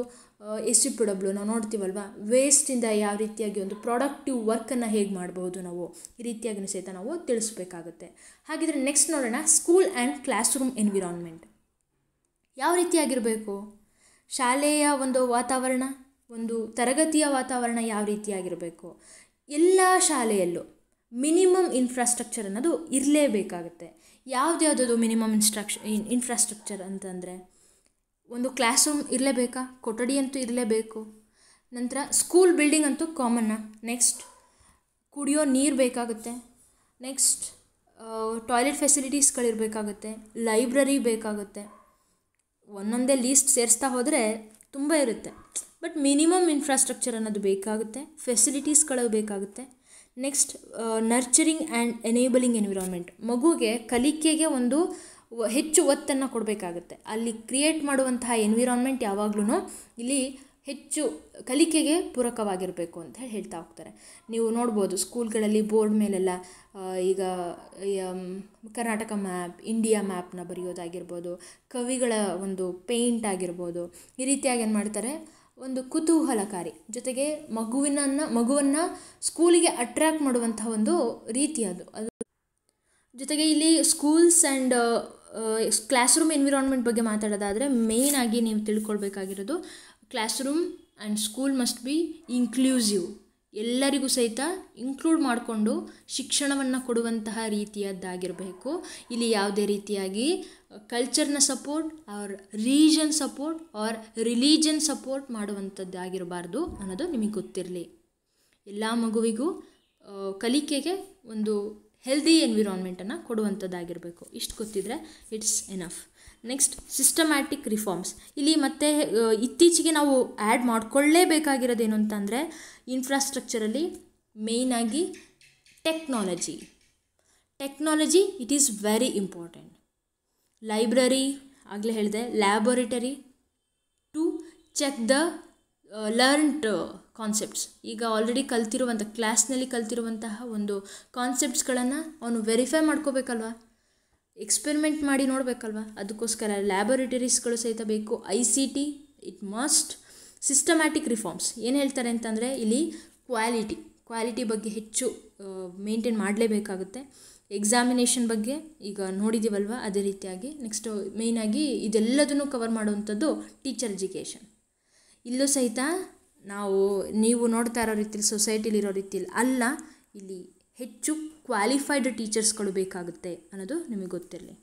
Speaker 1: ಎಸ್ ಯು ಪಿ ಡಬ್ಲ್ಯೂ ನಾವು ನೋಡ್ತೀವಲ್ವ ವೇಸ್ಟಿಂದ ಯಾವ ರೀತಿಯಾಗಿ ಒಂದು ಪ್ರಾಡಕ್ಟಿವ್ ವರ್ಕನ್ನು ಹೇಗೆ ಮಾಡ್ಬೋದು ನಾವು ಈ ರೀತಿಯಾಗಿ ಸಹಿತ ನಾವು ತಿಳಿಸ್ಬೇಕಾಗುತ್ತೆ ಹಾಗಿದ್ರೆ ನೆಕ್ಸ್ಟ್ ನೋಡೋಣ school and classroom environment ಯಾವ ರೀತಿಯಾಗಿರಬೇಕು ಶಾಲೆಯ ಒಂದು ವಾತಾವರಣ ಒಂದು ತರಗತಿಯ ವಾತಾವರಣ ಯಾವ ರೀತಿಯಾಗಿರಬೇಕು ಎಲ್ಲ ಶಾಲೆಯಲ್ಲೂ ಮಿನಿಮಮ್ ಇನ್ಫ್ರಾಸ್ಟ್ರಕ್ಚರ್ ಅನ್ನೋದು ಇರಲೇಬೇಕಾಗುತ್ತೆ ಯಾವುದ್ಯಾವುದದು ಮಿನಿಮಮ್ ಇನ್ಸ್ಟ್ರಕ್ಷ ಇನ್ಫ್ರಾಸ್ಟ್ರಕ್ಚರ್ ಅಂತಂದರೆ ಒಂದು ಕ್ಲಾಸ್ ರೂಮ್ ಇರಲೇಬೇಕಾ ಕೊಠಡಿ ಅಂತೂ ಇರಲೇಬೇಕು ನಂತರ ಸ್ಕೂಲ್ ಬಿಲ್ಡಿಂಗ್ ಅಂತೂ ಕಾಮನ್ನ ನೆಕ್ಸ್ಟ್ ಕುಡಿಯೋ ನೀರು ಬೇಕಾಗುತ್ತೆ ನೆಕ್ಸ್ಟ್ ಟಾಯ್ಲೆಟ್ ಫೆಸಿಲಿಟೀಸ್ಗಳಿರಬೇಕಾಗುತ್ತೆ ಲೈಬ್ರರಿ ಬೇಕಾಗುತ್ತೆ ಒಂದೊಂದೇ ಲೀಸ್ಟ್ ಸೇರಿಸ್ತಾ ಹೋದರೆ ತುಂಬ ಇರುತ್ತೆ ಬಟ್ ಮಿನಿಮಮ್ ಇನ್ಫ್ರಾಸ್ಟ್ರಕ್ಚರ್ ಅನ್ನೋದು ಬೇಕಾಗುತ್ತೆ ಫೆಸಿಲಿಟೀಸ್ಗಳು ಬೇಕಾಗುತ್ತೆ next nurturing and enabling environment ಮಗುಗೆ ಕಲಿಕೆಗೆ ಒಂದು ಹೆಚ್ಚು ಒತ್ತನ್ನು ಕೊಡಬೇಕಾಗುತ್ತೆ ಅಲ್ಲಿ ಕ್ರಿಯೇಟ್ ಮಾಡುವಂತಹ ಎನ್ವಿರಾನ್ಮೆಂಟ್ ಯಾವಾಗಲೂ ಇಲ್ಲಿ ಹೆಚ್ಚು ಕಲಿಕೆಗೆ ಪೂರಕವಾಗಿರಬೇಕು ಅಂತ ಹೇಳಿ ಹೇಳ್ತಾ ಹೋಗ್ತಾರೆ ನೀವು ನೋಡ್ಬೋದು ಸ್ಕೂಲ್ಗಳಲ್ಲಿ ಬೋರ್ಡ್ ಮೇಲೆಲ್ಲ ಈಗ ಕರ್ನಾಟಕ ಮ್ಯಾಪ್ ಇಂಡಿಯಾ ಮ್ಯಾಪ್ನ ಬರೆಯೋದಾಗಿರ್ಬೋದು ಕವಿಗಳ ಒಂದು ಪೇಂಟ್ ಆಗಿರ್ಬೋದು ಈ ರೀತಿಯಾಗಿ ಏನು ಮಾಡ್ತಾರೆ ಒಂದು ಕುತೂಹಲಕಾರಿ ಜೊತೆಗೆ ಮಗುವಿನನ್ನು ಮಗುವನ್ನು ಸ್ಕೂಲಿಗೆ ಅಟ್ರ್ಯಾಕ್ಟ್ ಮಾಡುವಂಥ ಒಂದು ರೀತಿ ಅದು ಅದು ಜೊತೆಗೆ ಇಲ್ಲಿ schools and classroom environment ಬಗ್ಗೆ ಮಾತಾಡೋದಾದರೆ ಆಗಿ ನೀವು ತಿಳ್ಕೊಳ್ಬೇಕಾಗಿರೋದು classroom and school must be inclusive ಎಲ್ಲರಿಗೂ ಸಹಿತ ಇನ್ಕ್ಲೂಡ್ ಮಾಡಿಕೊಂಡು ಶಿಕ್ಷಣವನ್ನು ಕೊಡುವಂತಹ ರೀತಿಯದ್ದಾಗಿರಬೇಕು ಇಲ್ಲಿ ಯಾವುದೇ ರೀತಿಯಾಗಿ ಕಲ್ಚರ್ನ support or region support or religion support ಮಾಡುವಂಥದ್ದಾಗಿರಬಾರ್ದು ಅನ್ನೋದು ನಿಮಗೆ ಗೊತ್ತಿರಲಿ ಎಲ್ಲ ಮಗುವಿಗೂ ಕಲಿಕೆಗೆ ಒಂದು ಹೆಲ್ದಿ ಎನ್ವಿರಾನ್ಮೆಂಟನ್ನು ಕೊಡುವಂಥದ್ದಾಗಿರಬೇಕು ಇಷ್ಟು ಗೊತ್ತಿದ್ರೆ it's enough next systematic reforms ಇಲ್ಲಿ ಮತ್ತೆ ಇತ್ತೀಚೆಗೆ ನಾವು ಆ್ಯಡ್ ಮಾಡಿಕೊಳ್ಳೇಬೇಕಾಗಿರೋದೇನು ಅಂತಂದರೆ ಇನ್ಫ್ರಾಸ್ಟ್ರಕ್ಚರಲ್ಲಿ ಮೇಯ್ನಾಗಿ technology technology it is very important library ಆಗಲೇ ಹೇಳಿದೆ laboratory to check the learned concepts ಈಗ ಆಲ್ರೆಡಿ ಕಲ್ತಿರುವಂಥ ಕ್ಲಾಸ್ನಲ್ಲಿ ಕಲ್ತಿರುವಂತಹ ಒಂದು ಕಾನ್ಸೆಪ್ಟ್ಸ್ಗಳನ್ನು ಅವನು ವೆರಿಫೈ ಮಾಡ್ಕೋಬೇಕಲ್ವಾ ಎಕ್ಸ್ಪೆರಿಮೆಂಟ್ ಮಾಡಿ ನೋಡಬೇಕಲ್ವಾ ಅದಕ್ಕೋಸ್ಕರ ಲ್ಯಾಬೊರೇಟರೀಸ್ಗಳು ಸಹಿತ ಬೇಕು I C T it must systematic reforms ಏನು ಹೇಳ್ತಾರೆ ಅಂತಂದರೆ ಇಲ್ಲಿ ಕ್ವಾಲಿಟಿ ಕ್ವಾಲಿಟಿ ಬಗ್ಗೆ ಹೆಚ್ಚು ಮೇಂಟೈನ್ ಮಾಡಲೇಬೇಕಾಗುತ್ತೆ ಎಕ್ಸಾಮಿನೇಷನ್ ಬಗ್ಗೆ ಈಗ ನೋಡಿದ್ದೀವಲ್ವ ಅದೇ ರೀತಿಯಾಗಿ ನೆಕ್ಸ್ಟು ಮೇಯ್ನಾಗಿ ಇದೆಲ್ಲದನ್ನು ಕವರ್ ಮಾಡುವಂಥದ್ದು ಟೀಚರ್ ಎಜುಕೇಷನ್ ಇಲ್ಲೂ ಸಹಿತ ನಾವು ನೀವು ನೋಡ್ತಾ ಇರೋ ರೀತಿಲಿ ಇರೋ ರೀತಿಲಿ ಅಲ್ಲ ಇಲ್ಲಿ ಹೆಚ್ಚು ಕ್ವಾಲಿಫೈಡ್ ಟೀಚರ್ಸ್ಗಳು ಬೇಕಾಗುತ್ತೆ ಅನ್ನೋದು ನಿಮಗೆ ಗೊತ್ತಿರಲಿ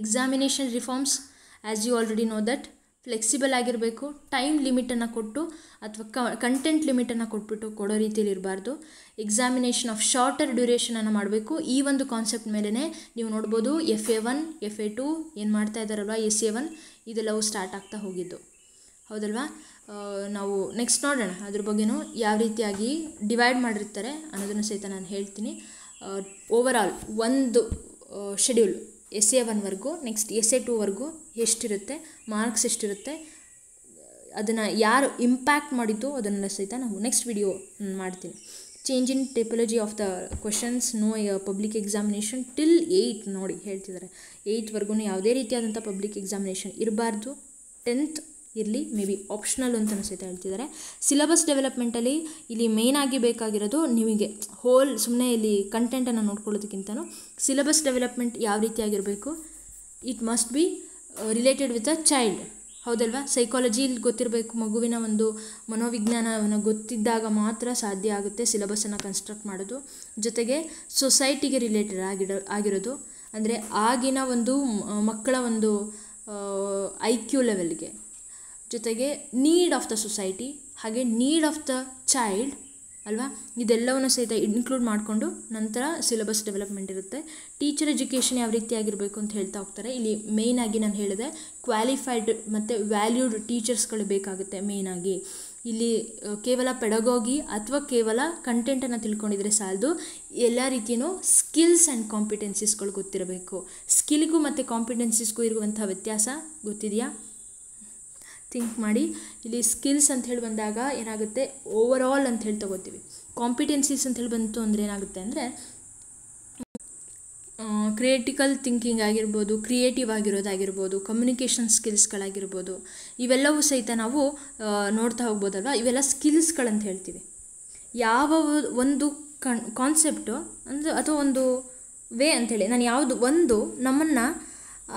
Speaker 1: examination reforms as you already know that flexible ಆಗಿರಬೇಕು ಟೈಮ್ ಲಿಮಿಟನ್ನು ಕೊಟ್ಟು ಅಥವಾ ಕ ಕಂಟೆಂಟ್ ಲಿಮಿಟನ್ನು ಕೊಟ್ಬಿಟ್ಟು ಕೊಡೋ ರೀತಿಯಲ್ಲಿ ಇರಬಾರ್ದು ಎಕ್ಸಾಮಿನೇಷನ್ ಆಫ್ ಶಾರ್ಟರ್ ಡ್ಯೂರೇಷನನ್ನು ಮಾಡಬೇಕು ಈ ಒಂದು ಕಾನ್ಸೆಪ್ಟ್ ಮೇಲೇ ನೀವು ನೋಡ್ಬೋದು F A one F A two ಏನು ಮಾಡ್ತಾ ಇದ್ದಾರಲ್ವ ಎಸ್ ಎ ಒನ್ ಇದೆಲ್ಲವೂ ಸ್ಟಾರ್ಟ್ ಆಗ್ತಾ ಹೋಗಿದ್ದು ಹೌದಲ್ವಾ ನಾವು ನೆಕ್ಸ್ಟ್ ನೋಡೋಣ ಅದ್ರ ಬಗ್ಗೆಯೂ ಯಾವ ರೀತಿಯಾಗಿ ಡಿವೈಡ್ ಮಾಡಿರ್ತಾರೆ ಅನ್ನೋದನ್ನು ಸಹಿತ ನಾನು ಹೇಳ್ತೀನಿ ಓವರ್ ಆಲ್ ಒಂದು ಶೆಡ್ಯೂಲ್ ಎಸ್ ಎ ಒನ್ವರೆಗೂ ನೆಕ್ಸ್ಟ್ ಎಸ್ ಎ ಟೂವರೆಗೂ ಎಷ್ಟಿರುತ್ತೆ ಮಾರ್ಕ್ಸ್ ಎಷ್ಟಿರುತ್ತೆ ಅದನ್ನು ಯಾರು ಇಂಪ್ಯಾಕ್ಟ್ ಮಾಡಿದ್ದು ಅದನ್ನು ಸಹಿತ ನಾವು ನೆಕ್ಸ್ಟ್ ವಿಡಿಯೋ ಮಾಡ್ತೀನಿ change in typology of the questions no public examination till eight ನೋಡಿ ಹೇಳ್ತಿದ್ದಾರೆ ಏಯ್ಟ್ವರೆಗೂ ಯಾವುದೇ ರೀತಿಯಾದಂಥ ಪಬ್ಲಿಕ್ ಎಕ್ಸಾಮಿನೇಷನ್ ಇರಬಾರ್ದು ಟೆಂತ್ ಇರಲಿ ಮೇ ಬಿ ಆಪ್ಷನಲ್ ಅಂತ ಅನಿಸುತ್ತೆ ಹೇಳ್ತಿದ್ದಾರೆ ಸಿಲೆಬಸ್ ಡೆವಲಪ್ಮೆಂಟಲ್ಲಿ ಇಲ್ಲಿ ಮೇಯ್ನಾಗಿ ಬೇಕಾಗಿರೋದು ನಿಮಗೆ ಹೋಲ್ ಸುಮ್ಮನೆ ಇಲ್ಲಿ ಕಂಟೆಂಟನ್ನು ನೋಡ್ಕೊಳ್ಳೋದಕ್ಕಿಂತನೂ ಸಿಲೆಬಸ್ ಡೆವಲಪ್ಮೆಂಟ್ ಯಾವ ರೀತಿಯಾಗಿರಬೇಕು it must be related with a child ಹೌದಲ್ವಾ ಸೈಕಾಲಜಿ ಗೊತ್ತಿರಬೇಕು ಮಗುವಿನ ಒಂದು ಮನೋವಿಜ್ಞಾನವನ್ನು ಗೊತ್ತಿದ್ದಾಗ ಮಾತ್ರ ಸಾಧ್ಯ ಆಗುತ್ತೆ ಸಿಲೆಬಸ್ಸನ್ನು ಕನ್ಸ್ಟ್ರಕ್ಟ್ ಮಾಡೋದು ಜೊತೆಗೆ ಸೊಸೈಟಿಗೆ ರಿಲೇಟೆಡ್ ಆಗಿರೋ ಆಗಿರೋದು ಅಂದರೆ ಆಗಿನ ಒಂದು ಮಕ್ಕಳ ಒಂದು ಐ ಕ್ಯೂ ಲೆವೆಲ್ಗೆ ಜೊತೆಗೆ ನೀಡ್ ಆಫ್ ದ ಸೊಸೈಟಿ ಹಾಗೆ ನೀಡ್ ಆಫ್ ದ ಚೈಲ್ಡ್ ಅಲ್ವಾ ಇದೆಲ್ಲವನ್ನು ಸಹಿತ ಇನ್ಕ್ಲೂಡ್ ಮಾಡಿಕೊಂಡು ನಂತರ ಸಿಲೆಬಸ್ ಡೆವಲಪ್ಮೆಂಟ್ ಇರುತ್ತೆ ಟೀಚರ್ ಎಜುಕೇಷನ್ ಯಾವ ರೀತಿಯಾಗಿರಬೇಕು ಅಂತ ಹೇಳ್ತಾ ಹೋಗ್ತಾರೆ ಇಲ್ಲಿ ಮೇಯ್ನಾಗಿ ನಾನು ಹೇಳಿದೆ ಕ್ವಾಲಿಫೈಡ್ ಮತ್ತು ವ್ಯಾಲ್ಯೂಡ್ ಟೀಚರ್ಸ್ಗಳು ಬೇಕಾಗುತ್ತೆ ಮೇಯ್ನಾಗಿ ಇಲ್ಲಿ ಕೇವಲ ಪೆಡಗೋಗಿ ಅಥವಾ ಕೇವಲ ಕಂಟೆಂಟನ್ನು ತಿಳ್ಕೊಂಡಿದ್ರೆ ಸಾಲದು ಎಲ್ಲ ರೀತಿಯೂ ಸ್ಕಿಲ್ಸ್ ಆ್ಯಂಡ್ ಕಾಂಪಿಟೆನ್ಸಿಸ್ಗಳು ಗೊತ್ತಿರಬೇಕು ಸ್ಕಿಲ್ಗೂ ಮತ್ತು ಕಾಂಪಿಟೆನ್ಸಿಸ್ಗೂ ಇರುವಂಥ ವ್ಯತ್ಯಾಸ ಗೊತ್ತಿದೆಯಾ ಥಿಂಕ್ ಮಾಡಿ ಇಲ್ಲಿ ಸ್ಕಿಲ್ಸ್ ಅಂತ ಬಂದಾಗ ಏನಾಗುತ್ತೆ ಓವರ್ ಆಲ್ ಅಂತ ತೊಗೋತೀವಿ ಕಾಂಪಿಟೆನ್ಸೀಸ್ ಅಂತ ಬಂತು ಅಂದರೆ ಏನಾಗುತ್ತೆ ಅಂದರೆ ಕ್ರಿಯೇಟಿಕಲ್ ಥಿಂಕಿಂಗ್ ಆಗಿರ್ಬೋದು ಕ್ರಿಯೇಟಿವ್ ಆಗಿರೋದಾಗಿರ್ಬೋದು ಕಮ್ಯುನಿಕೇಷನ್ ಸ್ಕಿಲ್ಸ್ಗಳಾಗಿರ್ಬೋದು ಇವೆಲ್ಲವೂ ಸಹಿತ ನಾವು ನೋಡ್ತಾ ಹೋಗ್ಬೋದಲ್ವ ಇವೆಲ್ಲ ಸ್ಕಿಲ್ಸ್ಗಳಂತ ಹೇಳ್ತೀವಿ ಯಾವ ಒಂದು ಕಣ್ ಕಾನ್ಸೆಪ್ಟು ಅಂದರೆ ಅಥವಾ ಒಂದು ವೇ ಅಂಥೇಳಿ ನಾನು ಯಾವುದು ಒಂದು ನಮ್ಮನ್ನು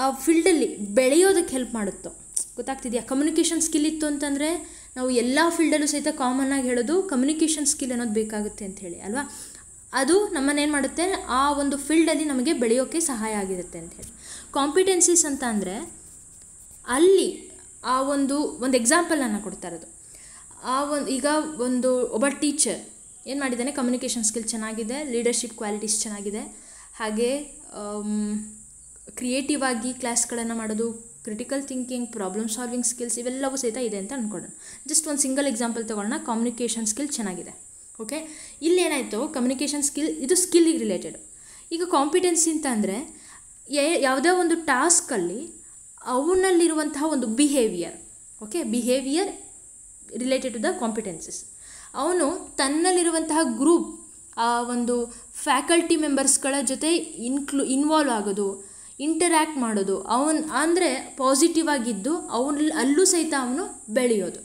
Speaker 1: ಆ ಫೀಲ್ಡಲ್ಲಿ ಬೆಳೆಯೋದಕ್ಕೆ ಹೆಲ್ಪ್ ಮಾಡುತ್ತೋ ಗೊತ್ತಾಗ್ತಿದೆಯಾ ಕಮ್ಯುನಿಕೇಷನ್ ಸ್ಕಿಲ್ ಇತ್ತು ಅಂತಂದರೆ ನಾವು ಎಲ್ಲ ಫೀಲ್ಡಲ್ಲೂ ಸಹಿತ ಕಾಮನ್ ಆಗಿ ಹೇಳೋದು ಕಮ್ಯುನಿಕೇಷನ್ ಸ್ಕಿಲ್ ಅನ್ನೋದು ಬೇಕಾಗುತ್ತೆ ಅಂತ ಹೇಳಿ ಅಲ್ವಾ ಅದು ನಮ್ಮನ್ನೇನು ಮಾಡುತ್ತೆ ಆ ಒಂದು ಫೀಲ್ಡಲ್ಲಿ ನಮಗೆ ಬೆಳೆಯೋಕ್ಕೆ ಸಹಾಯ ಆಗಿರುತ್ತೆ ಅಂತ ಹೇಳಿ ಕಾಂಪಿಟೆನ್ಸೀಸ್ ಅಂತ ಅಂದರೆ ಅಲ್ಲಿ ಆ ಒಂದು ಒಂದು ಎಕ್ಸಾಂಪಲನ್ನು ಕೊಡ್ತಾ ಇರೋದು ಆ ಒಂದು ಈಗ ಒಂದು ಒಬ್ಬ ಟೀಚರ್ ಏನು ಮಾಡಿದ್ದಾನೆ ಕಮ್ಯುನಿಕೇಷನ್ ಸ್ಕಿಲ್ ಚೆನ್ನಾಗಿದೆ ಲೀಡರ್ಶಿಪ್ ಕ್ವಾಲಿಟೀಸ್ ಚೆನ್ನಾಗಿದೆ ಹಾಗೆ ಕ್ರಿಯೇಟಿವ್ ಆಗಿ ಕ್ಲಾಸ್ಗಳನ್ನು ಮಾಡೋದು critical thinking problem solving skills ಇವೆಲ್ಲವೂ ಸಹಿತ ಇದೆ ಅಂತ ಅಂದ್ಕೊಳ್ಳೋಣ ಜಸ್ಟ್ ಒಂದು ಸಿಂಗಲ್ ಎಕ್ಸಾಂಪಲ್ ತೊಗೊಳ್ಳೋಣ ಕಮ್ಯುನಿಕೇಷನ್ ಸ್ಕಿಲ್ ಚೆನ್ನಾಗಿದೆ ಓಕೆ ಇಲ್ಲೇನಾಯಿತು ಕಮ್ಯುನಿಕೇಷನ್ ಸ್ಕಿಲ್ ಇದು ಸ್ಕಿಲ್ಲಿಗೆ ರಿಲೇಟೆಡ್ ಈಗ ಕಾಂಪಿಟೆನ್ಸಿ ಅಂತ ಅಂದರೆ ಯಾವುದೇ ಒಂದು ಟಾಸ್ಕಲ್ಲಿ ಅವನಲ್ಲಿರುವಂತಹ ಒಂದು behaviour okay behaviour related to the competencies ಅವನು ತನ್ನಲ್ಲಿರುವಂತಹ ಗ್ರೂಪ್ ಆ ಒಂದು ಫ್ಯಾಕಲ್ಟಿ ಮೆಂಬರ್ಸ್ಗಳ ಜೊತೆ ಇನ್ಕ್ಲು ಇನ್ವಾಲ್ವ್ ಆಗೋದು ಇಂಟರ್ಯಾಕ್ಟ್ ಮಾಡೋದು ಅವನ್ ಅಂದರೆ ಪಾಸಿಟಿವ್ ಆಗಿದ್ದು ಅವನಲ್ಲಿ ಅಲ್ಲೂ ಸಹಿತ ಅವನು ಬೆಳೆಯೋದು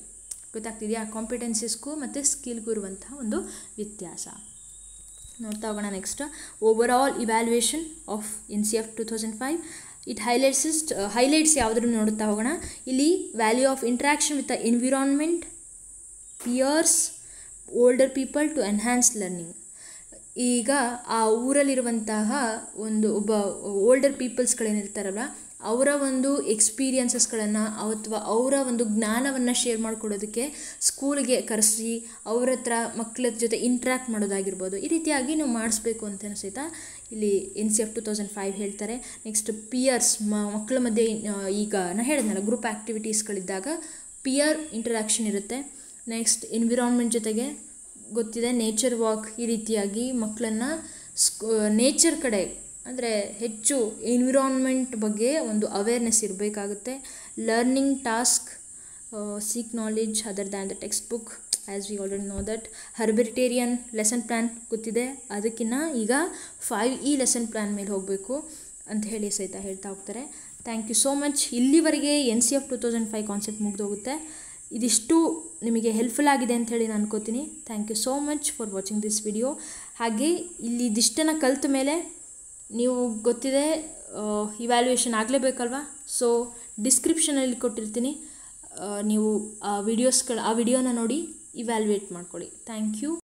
Speaker 1: ಗೊತ್ತಾಗ್ತಿದೆಯಾ ಕಾಂಪಿಟೆನ್ಸಿಸ್ಗೂ ಮತ್ತು ಸ್ಕಿಲ್ಗೂ ಇರುವಂತಹ ಒಂದು ವ್ಯತ್ಯಾಸ ನೋಡ್ತಾ ಹೋಗೋಣ next overall evaluation of N C F two thousand five it highlights highlights ಯಾವುದ್ರೂ ನೋಡುತ್ತಾ ಹೋಗೋಣ ಇಲ್ಲಿ value of interaction with the environment peers older people to enhance learning ಈಗ ಆ ಊರಲ್ಲಿರುವಂತಹ ಒಂದು ಒಬ್ಬ ಓಲ್ಡರ್ ಪೀಪಲ್ಸ್ಗಳೇನಿರ್ತಾರಲ್ಲ ಅವರ ಒಂದು ಎಕ್ಸ್ಪೀರಿಯನ್ಸಸ್ಗಳನ್ನು ಅಥವಾ ಅವರ ಒಂದು ಜ್ಞಾನವನ್ನು ಶೇರ್ ಮಾಡಿಕೊಡೋದಕ್ಕೆ ಸ್ಕೂಲಿಗೆ ಕರೆಸಿ ಅವ್ರ ಹತ್ರ ಮಕ್ಕಳ ಜೊತೆ ಇಂಟ್ರ್ಯಾಕ್ಟ್ ಮಾಡೋದಾಗಿರ್ಬೋದು ಈ ರೀತಿಯಾಗಿ ನಾವು ಮಾಡಿಸ್ಬೇಕು ಅಂತ ಸಹಿತ ಇಲ್ಲಿ N C F two thousand five ಹೇಳ್ತಾರೆ ನೆಕ್ಸ್ಟ್ ಪಿಯರ್ಸ್ ಮಕ್ಕಳ ಮಧ್ಯೆ ಈಗ ನಾನು ಹೇಳಿದ್ನಲ್ಲ ಗ್ರೂಪ್ ಆ್ಯಕ್ಟಿವಿಟೀಸ್ಗಳಿದ್ದಾಗ ಪಿಯರ್ ಇಂಟ್ರ್ಯಾಕ್ಷನ್ ಇರುತ್ತೆ ನೆಕ್ಸ್ಟ್ ಎನ್ವಿರಾನ್ಮೆಂಟ್ ಜೊತೆಗೆ ಗೊತ್ತಿದೆ ನೇಚರ್ ವಾಕ್ ಈ ರೀತಿಯಾಗಿ ಮಕ್ಕಳನ್ನು ಸ್ಕೂ ನೇಚರ್ ಕಡೆ ಅಂದರೆ ಹೆಚ್ಚು ಎನ್ವಿರಾನ್ಮೆಂಟ್ ಬಗ್ಗೆ ಒಂದು ಅವೇರ್ನೆಸ್ ಇರಬೇಕಾಗುತ್ತೆ learning task seek knowledge other than the textbook as we already know that Herbartian lesson plan ಗೊತ್ತಿದೆ ಅದಕ್ಕಿಂತ ಈಗ ಫೈವ್ ಇ ಲೆಸನ್ ಪ್ಲ್ಯಾನ್ ಮೇಲೆ ಹೋಗಬೇಕು ಅಂತ ಹೇಳಿ ಸಹಿತ ಹೇಳ್ತಾ ಹೋಗ್ತಾರೆ ಥ್ಯಾಂಕ್ ಯು ಸೋ ಮಚ್ ಇಲ್ಲಿವರೆಗೆ N C F two thousand five concept ಮುಗ್ದೋಗುತ್ತೆ ಇದಿಷ್ಟು ನಿಮಗೆ ಹೆಲ್ಪ್ಫುಲ್ ಆಗಿದೆ ಅಂತ ಹೇಳಿ ನಾನು ಅನ್ಕೋತೀನಿ thank you so much for watching this video ಹಾಗೆ ಇಲ್ಲಿ ಇದಿಷ್ಟನ್ನು ಕಲಿತ ಮೇಲೆ ನೀವು ಗೊತ್ತಿದೆ ಇವ್ಯಾಲ್ಯೂಯೇಷನ್ ಆಗಲೇಬೇಕಲ್ವಾ ಸೊ ಡಿಸ್ಕ್ರಿಪ್ಷನಲ್ಲಿ ಕೊಟ್ಟಿರ್ತೀನಿ ನೀವು ಆ ವಿಡಿಯೋಸ್ಗಳು ಆ ವಿಡಿಯೋನ ನೋಡಿ ಇವ್ಯಾಲ್ಯೂಯೇಟ್ ಮಾಡ್ಕೊಳ್ಳಿ ಥ್ಯಾಂಕ್ ಯು